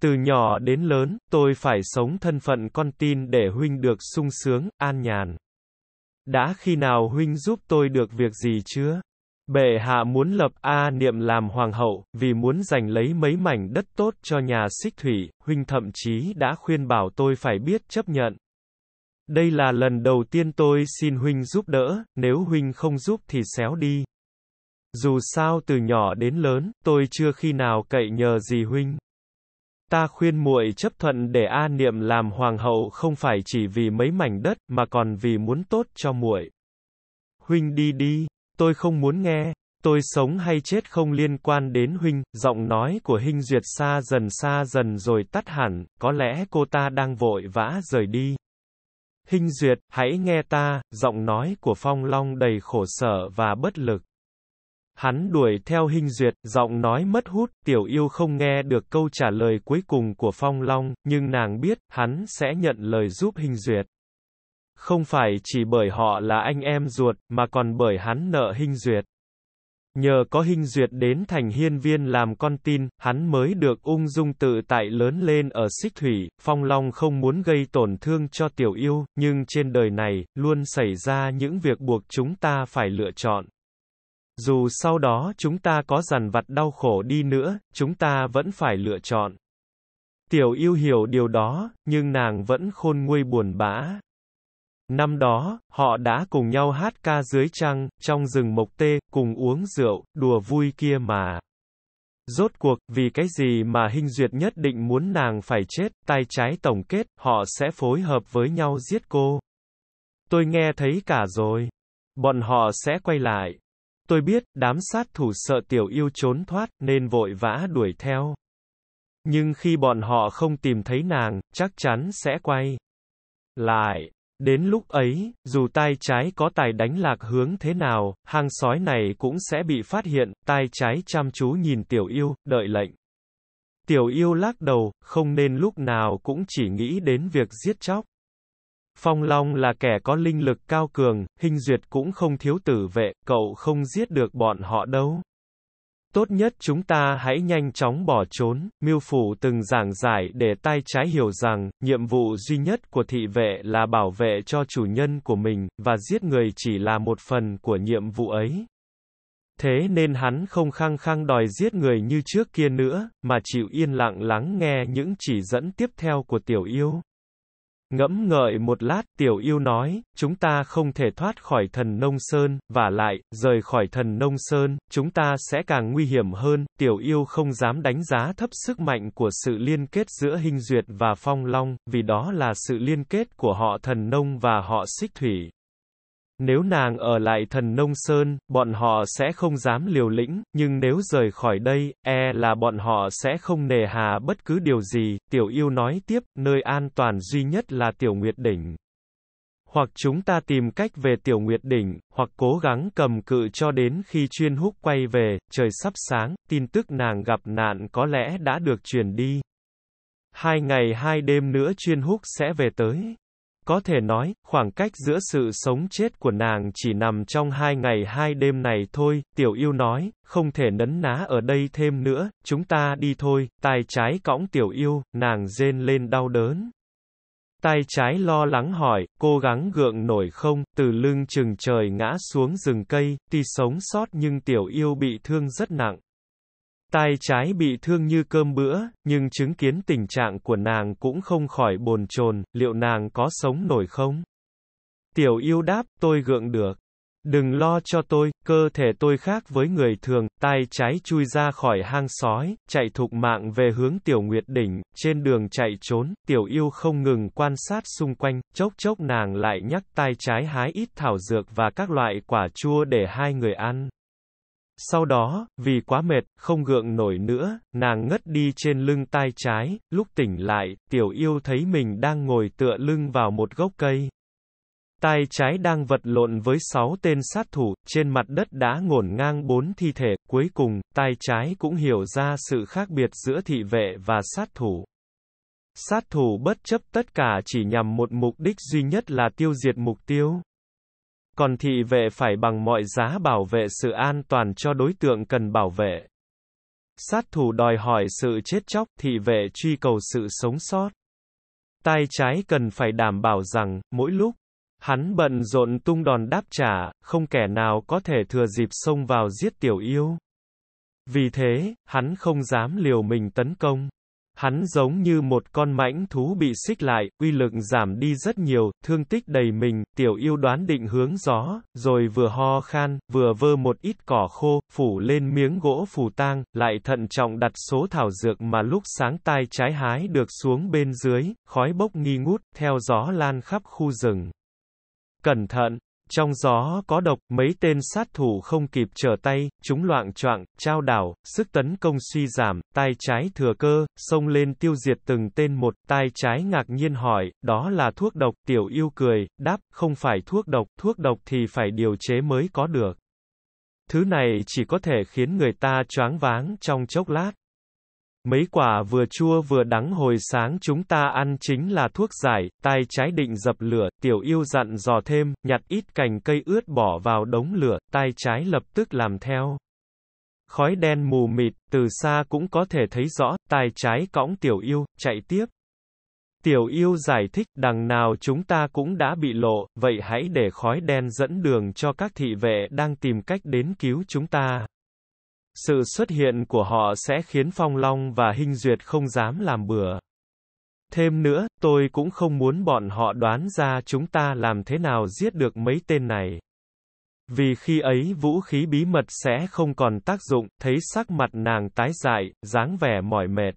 Từ nhỏ đến lớn, tôi phải sống thân phận con tin để huynh được sung sướng, an nhàn. Đã khi nào huynh giúp tôi được việc gì chưa? Bệ hạ muốn lập A Niệm làm hoàng hậu, vì muốn giành lấy mấy mảnh đất tốt cho nhà xích thủy, huynh thậm chí đã khuyên bảo tôi phải biết chấp nhận. Đây là lần đầu tiên tôi xin huynh giúp đỡ, nếu huynh không giúp thì xéo đi. Dù sao từ nhỏ đến lớn, tôi chưa khi nào cậy nhờ gì huynh. Ta khuyên muội chấp thuận để A Niệm làm hoàng hậu không phải chỉ vì mấy mảnh đất mà còn vì muốn tốt cho muội. Huynh đi đi, tôi không muốn nghe, tôi sống hay chết không liên quan đến huynh, giọng nói của Hinh Duyệt xa dần xa dần rồi tắt hẳn, có lẽ cô ta đang vội vã rời đi. Hinh Duyệt, hãy nghe ta, giọng nói của Phong Long đầy khổ sở và bất lực. Hắn đuổi theo Hinh Duyệt, giọng nói mất hút, tiểu yêu không nghe được câu trả lời cuối cùng của Phong Long, nhưng nàng biết, hắn sẽ nhận lời giúp Hinh Duyệt. Không phải chỉ bởi họ là anh em ruột, mà còn bởi hắn nợ Hinh Duyệt. Nhờ có Hinh Duyệt đến thành hiên viên làm con tin, hắn mới được ung dung tự tại lớn lên ở xích thủy, phong long không muốn gây tổn thương cho tiểu yêu, nhưng trên đời này, luôn xảy ra những việc buộc chúng ta phải lựa chọn. Dù sau đó chúng ta có dằn vặt đau khổ đi nữa, chúng ta vẫn phải lựa chọn. Tiểu yêu hiểu điều đó, nhưng nàng vẫn khôn nguôi buồn bã, Năm đó, họ đã cùng nhau hát ca dưới trăng, trong rừng mộc tê, cùng uống rượu, đùa vui kia mà. Rốt cuộc, vì cái gì mà hình Duyệt nhất định muốn nàng phải chết, tay trái tổng kết, họ sẽ phối hợp với nhau giết cô. Tôi nghe thấy cả rồi. Bọn họ sẽ quay lại. Tôi biết, đám sát thủ sợ tiểu yêu trốn thoát, nên vội vã đuổi theo. Nhưng khi bọn họ không tìm thấy nàng, chắc chắn sẽ quay lại. Đến lúc ấy, dù tay trái có tài đánh lạc hướng thế nào, hang sói này cũng sẽ bị phát hiện, tay trái chăm chú nhìn tiểu yêu, đợi lệnh. Tiểu yêu lắc đầu, không nên lúc nào cũng chỉ nghĩ đến việc giết chóc. Phong Long là kẻ có linh lực cao cường, hình duyệt cũng không thiếu tử vệ, cậu không giết được bọn họ đâu. Tốt nhất chúng ta hãy nhanh chóng bỏ trốn, miêu phủ từng giảng giải để tay trái hiểu rằng, nhiệm vụ duy nhất của thị vệ là bảo vệ cho chủ nhân của mình, và giết người chỉ là một phần của nhiệm vụ ấy. Thế nên hắn không khăng khăng đòi giết người như trước kia nữa, mà chịu yên lặng lắng nghe những chỉ dẫn tiếp theo của tiểu yêu. Ngẫm ngợi một lát, tiểu yêu nói, chúng ta không thể thoát khỏi thần nông sơn, và lại, rời khỏi thần nông sơn, chúng ta sẽ càng nguy hiểm hơn, tiểu yêu không dám đánh giá thấp sức mạnh của sự liên kết giữa hình duyệt và phong long, vì đó là sự liên kết của họ thần nông và họ xích thủy, nếu nàng ở lại thần nông sơn, bọn họ sẽ không dám liều lĩnh, nhưng nếu rời khỏi đây, e là bọn họ sẽ không nề hà bất cứ điều gì, tiểu yêu nói tiếp, nơi an toàn duy nhất là tiểu nguyệt đỉnh. Hoặc chúng ta tìm cách về tiểu nguyệt đỉnh, hoặc cố gắng cầm cự cho đến khi chuyên húc quay về, trời sắp sáng, tin tức nàng gặp nạn có lẽ đã được truyền đi. Hai ngày hai đêm nữa chuyên húc sẽ về tới. Có thể nói, khoảng cách giữa sự sống chết của nàng chỉ nằm trong hai ngày hai đêm này thôi, tiểu yêu nói, không thể nấn ná ở đây thêm nữa, chúng ta đi thôi, tay trái cõng tiểu yêu, nàng rên lên đau đớn. Tay trái lo lắng hỏi, cố gắng gượng nổi không, từ lưng chừng trời ngã xuống rừng cây, tuy sống sót nhưng tiểu yêu bị thương rất nặng tay trái bị thương như cơm bữa, nhưng chứng kiến tình trạng của nàng cũng không khỏi bồn chồn, liệu nàng có sống nổi không? Tiểu yêu đáp, tôi gượng được. Đừng lo cho tôi, cơ thể tôi khác với người thường, tay trái chui ra khỏi hang sói, chạy thục mạng về hướng tiểu nguyệt đỉnh, trên đường chạy trốn, tiểu yêu không ngừng quan sát xung quanh, chốc chốc nàng lại nhắc tay trái hái ít thảo dược và các loại quả chua để hai người ăn. Sau đó, vì quá mệt, không gượng nổi nữa, nàng ngất đi trên lưng tay trái, lúc tỉnh lại, tiểu yêu thấy mình đang ngồi tựa lưng vào một gốc cây. Tay trái đang vật lộn với sáu tên sát thủ, trên mặt đất đã ngổn ngang bốn thi thể, cuối cùng, tay trái cũng hiểu ra sự khác biệt giữa thị vệ và sát thủ. Sát thủ bất chấp tất cả chỉ nhằm một mục đích duy nhất là tiêu diệt mục tiêu còn thị vệ phải bằng mọi giá bảo vệ sự an toàn cho đối tượng cần bảo vệ. Sát thủ đòi hỏi sự chết chóc, thị vệ truy cầu sự sống sót. Tay trái cần phải đảm bảo rằng, mỗi lúc, hắn bận rộn tung đòn đáp trả, không kẻ nào có thể thừa dịp xông vào giết tiểu yêu. Vì thế, hắn không dám liều mình tấn công. Hắn giống như một con mãnh thú bị xích lại, uy lực giảm đi rất nhiều, thương tích đầy mình, tiểu yêu đoán định hướng gió, rồi vừa ho khan, vừa vơ một ít cỏ khô, phủ lên miếng gỗ phù tang, lại thận trọng đặt số thảo dược mà lúc sáng tai trái hái được xuống bên dưới, khói bốc nghi ngút, theo gió lan khắp khu rừng. Cẩn thận, trong gió có độc, mấy tên sát thủ không kịp trở tay, chúng loạn choạng, trao đảo, sức tấn công suy giảm, tay trái thừa cơ, xông lên tiêu diệt từng tên một, tay trái ngạc nhiên hỏi, đó là thuốc độc, tiểu yêu cười, đáp, không phải thuốc độc, thuốc độc thì phải điều chế mới có được. Thứ này chỉ có thể khiến người ta choáng váng trong chốc lát. Mấy quả vừa chua vừa đắng hồi sáng chúng ta ăn chính là thuốc giải, tay trái định dập lửa, tiểu yêu dặn dò thêm, nhặt ít cành cây ướt bỏ vào đống lửa, tay trái lập tức làm theo. Khói đen mù mịt, từ xa cũng có thể thấy rõ, tay trái cõng tiểu yêu, chạy tiếp. Tiểu yêu giải thích, đằng nào chúng ta cũng đã bị lộ, vậy hãy để khói đen dẫn đường cho các thị vệ đang tìm cách đến cứu chúng ta. Sự xuất hiện của họ sẽ khiến Phong Long và Hinh Duyệt không dám làm bừa. Thêm nữa, tôi cũng không muốn bọn họ đoán ra chúng ta làm thế nào giết được mấy tên này. Vì khi ấy vũ khí bí mật sẽ không còn tác dụng, thấy sắc mặt nàng tái dại, dáng vẻ mỏi mệt.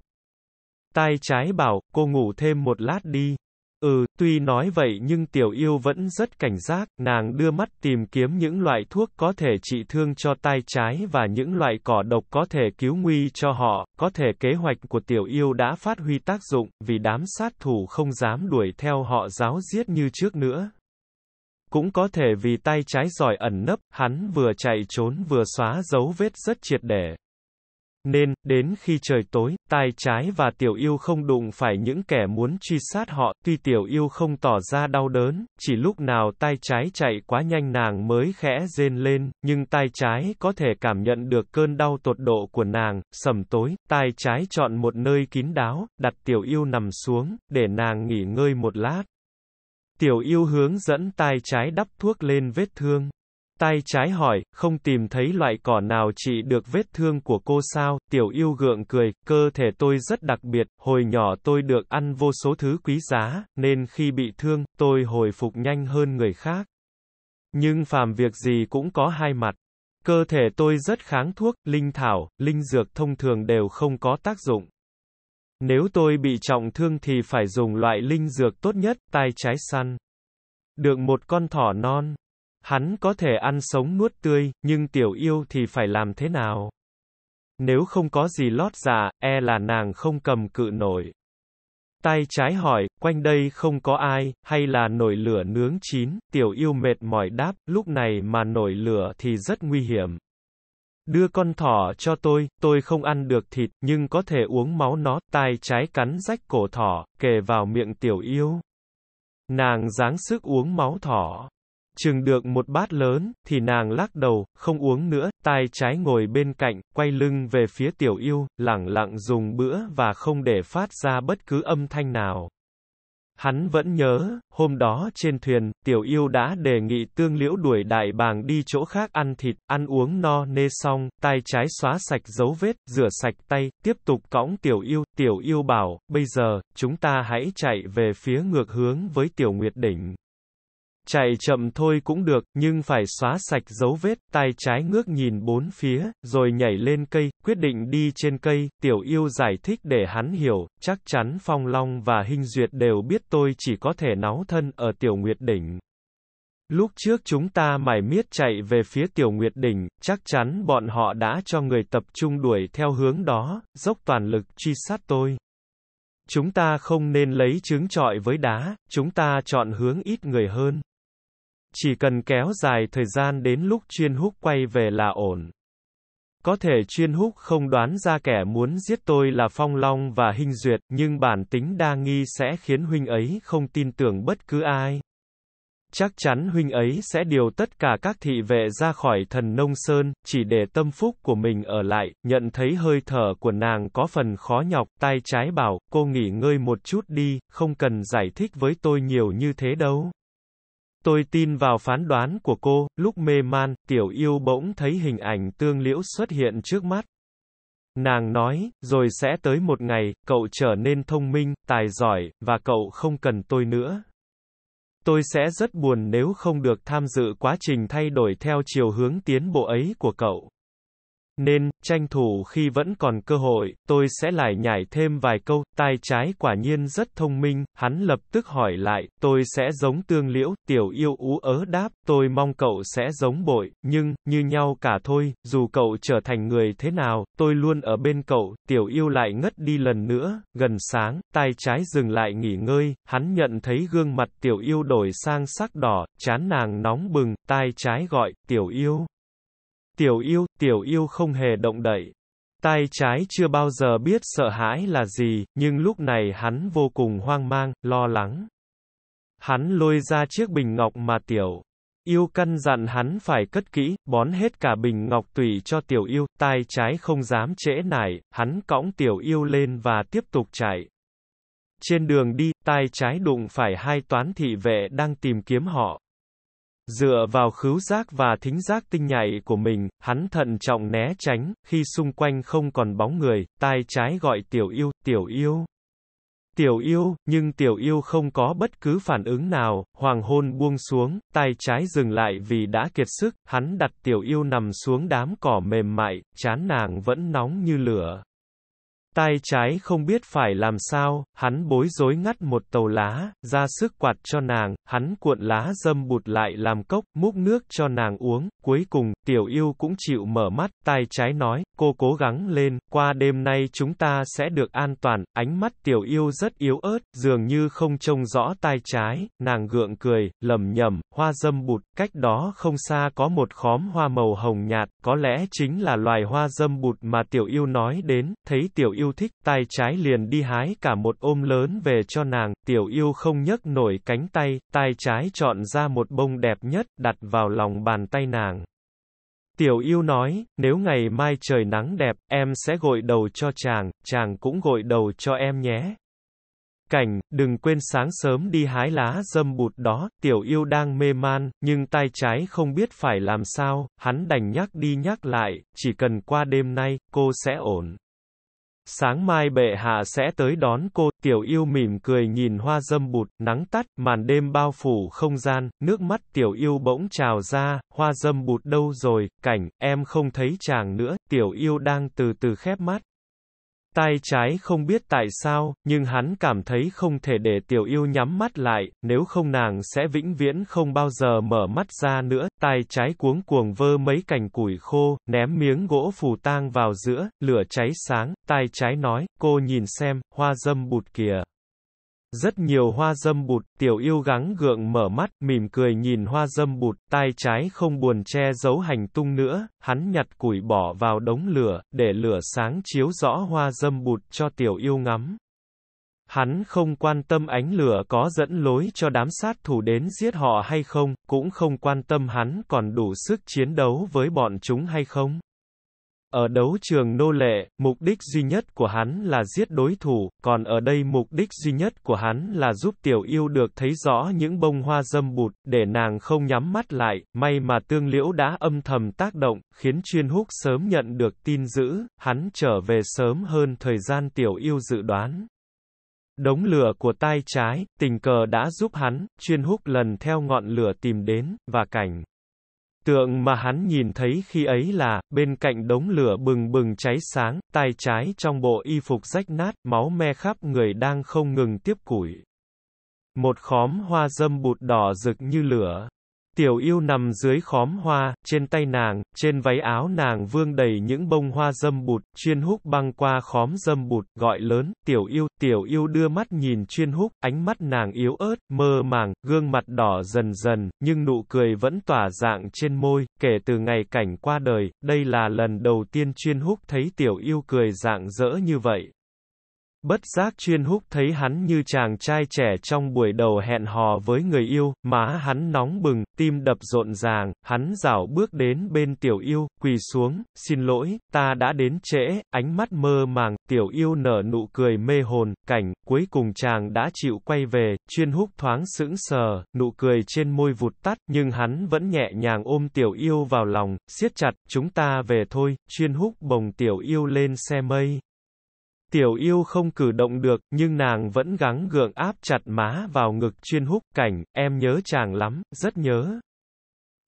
tay trái bảo, cô ngủ thêm một lát đi. Ừ, tuy nói vậy nhưng tiểu yêu vẫn rất cảnh giác, nàng đưa mắt tìm kiếm những loại thuốc có thể trị thương cho tai trái và những loại cỏ độc có thể cứu nguy cho họ, có thể kế hoạch của tiểu yêu đã phát huy tác dụng, vì đám sát thủ không dám đuổi theo họ giáo giết như trước nữa. Cũng có thể vì tay trái giỏi ẩn nấp, hắn vừa chạy trốn vừa xóa dấu vết rất triệt để. Nên, đến khi trời tối, tai trái và tiểu yêu không đụng phải những kẻ muốn truy sát họ, tuy tiểu yêu không tỏ ra đau đớn, chỉ lúc nào tai trái chạy quá nhanh nàng mới khẽ rên lên, nhưng tai trái có thể cảm nhận được cơn đau tột độ của nàng, sầm tối, tai trái chọn một nơi kín đáo, đặt tiểu yêu nằm xuống, để nàng nghỉ ngơi một lát. Tiểu yêu hướng dẫn tai trái đắp thuốc lên vết thương tay trái hỏi, không tìm thấy loại cỏ nào trị được vết thương của cô sao, tiểu yêu gượng cười, cơ thể tôi rất đặc biệt, hồi nhỏ tôi được ăn vô số thứ quý giá, nên khi bị thương, tôi hồi phục nhanh hơn người khác. Nhưng phàm việc gì cũng có hai mặt. Cơ thể tôi rất kháng thuốc, linh thảo, linh dược thông thường đều không có tác dụng. Nếu tôi bị trọng thương thì phải dùng loại linh dược tốt nhất, tai trái săn. Được một con thỏ non, Hắn có thể ăn sống nuốt tươi, nhưng tiểu yêu thì phải làm thế nào? Nếu không có gì lót dạ, e là nàng không cầm cự nổi. Tay trái hỏi, quanh đây không có ai, hay là nổi lửa nướng chín, tiểu yêu mệt mỏi đáp, lúc này mà nổi lửa thì rất nguy hiểm. Đưa con thỏ cho tôi, tôi không ăn được thịt, nhưng có thể uống máu nó, tay trái cắn rách cổ thỏ, kề vào miệng tiểu yêu. Nàng dáng sức uống máu thỏ chừng được một bát lớn, thì nàng lắc đầu, không uống nữa, tay trái ngồi bên cạnh, quay lưng về phía tiểu yêu, lẳng lặng dùng bữa và không để phát ra bất cứ âm thanh nào. Hắn vẫn nhớ, hôm đó trên thuyền, tiểu yêu đã đề nghị tương liễu đuổi đại bàng đi chỗ khác ăn thịt, ăn uống no nê xong, tay trái xóa sạch dấu vết, rửa sạch tay, tiếp tục cõng tiểu yêu, tiểu yêu bảo, bây giờ, chúng ta hãy chạy về phía ngược hướng với tiểu nguyệt đỉnh. Chạy chậm thôi cũng được, nhưng phải xóa sạch dấu vết, tay trái ngước nhìn bốn phía, rồi nhảy lên cây, quyết định đi trên cây, tiểu yêu giải thích để hắn hiểu, chắc chắn Phong Long và Hinh Duyệt đều biết tôi chỉ có thể náu thân ở tiểu nguyệt đỉnh. Lúc trước chúng ta mải miết chạy về phía tiểu nguyệt đỉnh, chắc chắn bọn họ đã cho người tập trung đuổi theo hướng đó, dốc toàn lực truy sát tôi. Chúng ta không nên lấy trứng trọi với đá, chúng ta chọn hướng ít người hơn. Chỉ cần kéo dài thời gian đến lúc chuyên húc quay về là ổn. Có thể chuyên húc không đoán ra kẻ muốn giết tôi là Phong Long và Hinh Duyệt, nhưng bản tính đa nghi sẽ khiến huynh ấy không tin tưởng bất cứ ai. Chắc chắn huynh ấy sẽ điều tất cả các thị vệ ra khỏi thần nông sơn, chỉ để tâm phúc của mình ở lại, nhận thấy hơi thở của nàng có phần khó nhọc, tay trái bảo, cô nghỉ ngơi một chút đi, không cần giải thích với tôi nhiều như thế đâu. Tôi tin vào phán đoán của cô, lúc mê man, tiểu yêu bỗng thấy hình ảnh tương liễu xuất hiện trước mắt. Nàng nói, rồi sẽ tới một ngày, cậu trở nên thông minh, tài giỏi, và cậu không cần tôi nữa. Tôi sẽ rất buồn nếu không được tham dự quá trình thay đổi theo chiều hướng tiến bộ ấy của cậu nên, tranh thủ khi vẫn còn cơ hội, tôi sẽ lại nhảy thêm vài câu, tai trái quả nhiên rất thông minh, hắn lập tức hỏi lại, tôi sẽ giống tương liễu, tiểu yêu ú ớ đáp, tôi mong cậu sẽ giống bội, nhưng, như nhau cả thôi, dù cậu trở thành người thế nào, tôi luôn ở bên cậu, tiểu yêu lại ngất đi lần nữa, gần sáng, tai trái dừng lại nghỉ ngơi, hắn nhận thấy gương mặt tiểu yêu đổi sang sắc đỏ, chán nàng nóng bừng, tai trái gọi, tiểu yêu tiểu yêu, tiểu yêu không hề động đậy. Tay trái chưa bao giờ biết sợ hãi là gì, nhưng lúc này hắn vô cùng hoang mang, lo lắng. Hắn lôi ra chiếc bình ngọc mà tiểu yêu căn dặn hắn phải cất kỹ, bón hết cả bình ngọc tùy cho tiểu yêu, tay trái không dám trễ nải, hắn cõng tiểu yêu lên và tiếp tục chạy. Trên đường đi, tay trái đụng phải hai toán thị vệ đang tìm kiếm họ. Dựa vào khứu giác và thính giác tinh nhạy của mình, hắn thận trọng né tránh, khi xung quanh không còn bóng người, tai trái gọi tiểu yêu, tiểu yêu. Tiểu yêu, nhưng tiểu yêu không có bất cứ phản ứng nào, hoàng hôn buông xuống, tay trái dừng lại vì đã kiệt sức, hắn đặt tiểu yêu nằm xuống đám cỏ mềm mại, chán nàng vẫn nóng như lửa tay trái không biết phải làm sao, hắn bối rối ngắt một tàu lá, ra sức quạt cho nàng, hắn cuộn lá dâm bụt lại làm cốc, múc nước cho nàng uống, cuối cùng, tiểu yêu cũng chịu mở mắt, tay trái nói, cô cố gắng lên, qua đêm nay chúng ta sẽ được an toàn, ánh mắt tiểu yêu rất yếu ớt, dường như không trông rõ tay trái, nàng gượng cười, lầm nhầm, hoa dâm bụt, cách đó không xa có một khóm hoa màu hồng nhạt, có lẽ chính là loài hoa dâm bụt mà tiểu yêu nói đến, thấy tiểu yêu yêu thích, tay trái liền đi hái cả một ôm lớn về cho nàng, tiểu yêu không nhấc nổi cánh tay, tay trái chọn ra một bông đẹp nhất, đặt vào lòng bàn tay nàng. Tiểu yêu nói, nếu ngày mai trời nắng đẹp, em sẽ gội đầu cho chàng, chàng cũng gội đầu cho em nhé. Cảnh, đừng quên sáng sớm đi hái lá dâm bụt đó, tiểu yêu đang mê man, nhưng tay trái không biết phải làm sao, hắn đành nhắc đi nhắc lại, chỉ cần qua đêm nay, cô sẽ ổn sáng mai bệ hạ sẽ tới đón cô, tiểu yêu mỉm cười nhìn hoa dâm bụt, nắng tắt, màn đêm bao phủ không gian, nước mắt tiểu yêu bỗng trào ra, hoa dâm bụt đâu rồi, cảnh, em không thấy chàng nữa, tiểu yêu đang từ từ khép mắt, tay trái không biết tại sao, nhưng hắn cảm thấy không thể để tiểu yêu nhắm mắt lại, nếu không nàng sẽ vĩnh viễn không bao giờ mở mắt ra nữa, tay trái cuống cuồng vơ mấy cành củi khô, ném miếng gỗ phù tang vào giữa, lửa cháy sáng, tay trái nói, cô nhìn xem, hoa dâm bụt kìa. Rất nhiều hoa dâm bụt, tiểu yêu gắng gượng mở mắt, mỉm cười nhìn hoa dâm bụt, tay trái không buồn che giấu hành tung nữa, hắn nhặt củi bỏ vào đống lửa, để lửa sáng chiếu rõ hoa dâm bụt cho tiểu yêu ngắm. Hắn không quan tâm ánh lửa có dẫn lối cho đám sát thủ đến giết họ hay không, cũng không quan tâm hắn còn đủ sức chiến đấu với bọn chúng hay không. Ở đấu trường nô lệ, mục đích duy nhất của hắn là giết đối thủ, còn ở đây mục đích duy nhất của hắn là giúp tiểu yêu được thấy rõ những bông hoa dâm bụt, để nàng không nhắm mắt lại, may mà tương liễu đã âm thầm tác động, khiến chuyên húc sớm nhận được tin dữ, hắn trở về sớm hơn thời gian tiểu yêu dự đoán. Đống lửa của tay trái, tình cờ đã giúp hắn, chuyên húc lần theo ngọn lửa tìm đến, và cảnh. Tượng mà hắn nhìn thấy khi ấy là, bên cạnh đống lửa bừng bừng cháy sáng, tay trái trong bộ y phục rách nát, máu me khắp người đang không ngừng tiếp củi. Một khóm hoa dâm bụt đỏ rực như lửa. Tiểu yêu nằm dưới khóm hoa, trên tay nàng, trên váy áo nàng vương đầy những bông hoa dâm bụt, chuyên húc băng qua khóm dâm bụt, gọi lớn, tiểu yêu, tiểu yêu đưa mắt nhìn chuyên húc, ánh mắt nàng yếu ớt, mơ màng, gương mặt đỏ dần dần, nhưng nụ cười vẫn tỏa dạng trên môi, kể từ ngày cảnh qua đời, đây là lần đầu tiên chuyên húc thấy tiểu yêu cười dạng dỡ như vậy. Bất giác chuyên húc thấy hắn như chàng trai trẻ trong buổi đầu hẹn hò với người yêu, má hắn nóng bừng, tim đập rộn ràng, hắn rảo bước đến bên tiểu yêu, quỳ xuống, xin lỗi, ta đã đến trễ, ánh mắt mơ màng, tiểu yêu nở nụ cười mê hồn, cảnh, cuối cùng chàng đã chịu quay về, chuyên húc thoáng sững sờ, nụ cười trên môi vụt tắt, nhưng hắn vẫn nhẹ nhàng ôm tiểu yêu vào lòng, siết chặt, chúng ta về thôi, chuyên húc bồng tiểu yêu lên xe mây. Tiểu yêu không cử động được, nhưng nàng vẫn gắng gượng áp chặt má vào ngực chuyên húc cảnh, em nhớ chàng lắm, rất nhớ.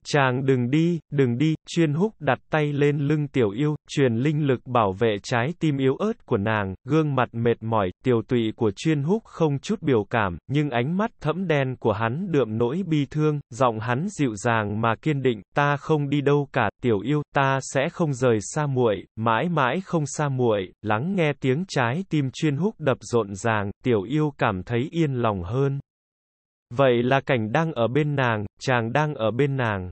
Chàng đừng đi, đừng đi, chuyên húc đặt tay lên lưng tiểu yêu, truyền linh lực bảo vệ trái tim yếu ớt của nàng, gương mặt mệt mỏi, tiểu tụy của chuyên húc không chút biểu cảm, nhưng ánh mắt thẫm đen của hắn đượm nỗi bi thương, giọng hắn dịu dàng mà kiên định, ta không đi đâu cả, tiểu yêu, ta sẽ không rời xa muội, mãi mãi không xa muội, lắng nghe tiếng trái tim chuyên húc đập rộn ràng, tiểu yêu cảm thấy yên lòng hơn. Vậy là cảnh đang ở bên nàng, chàng đang ở bên nàng.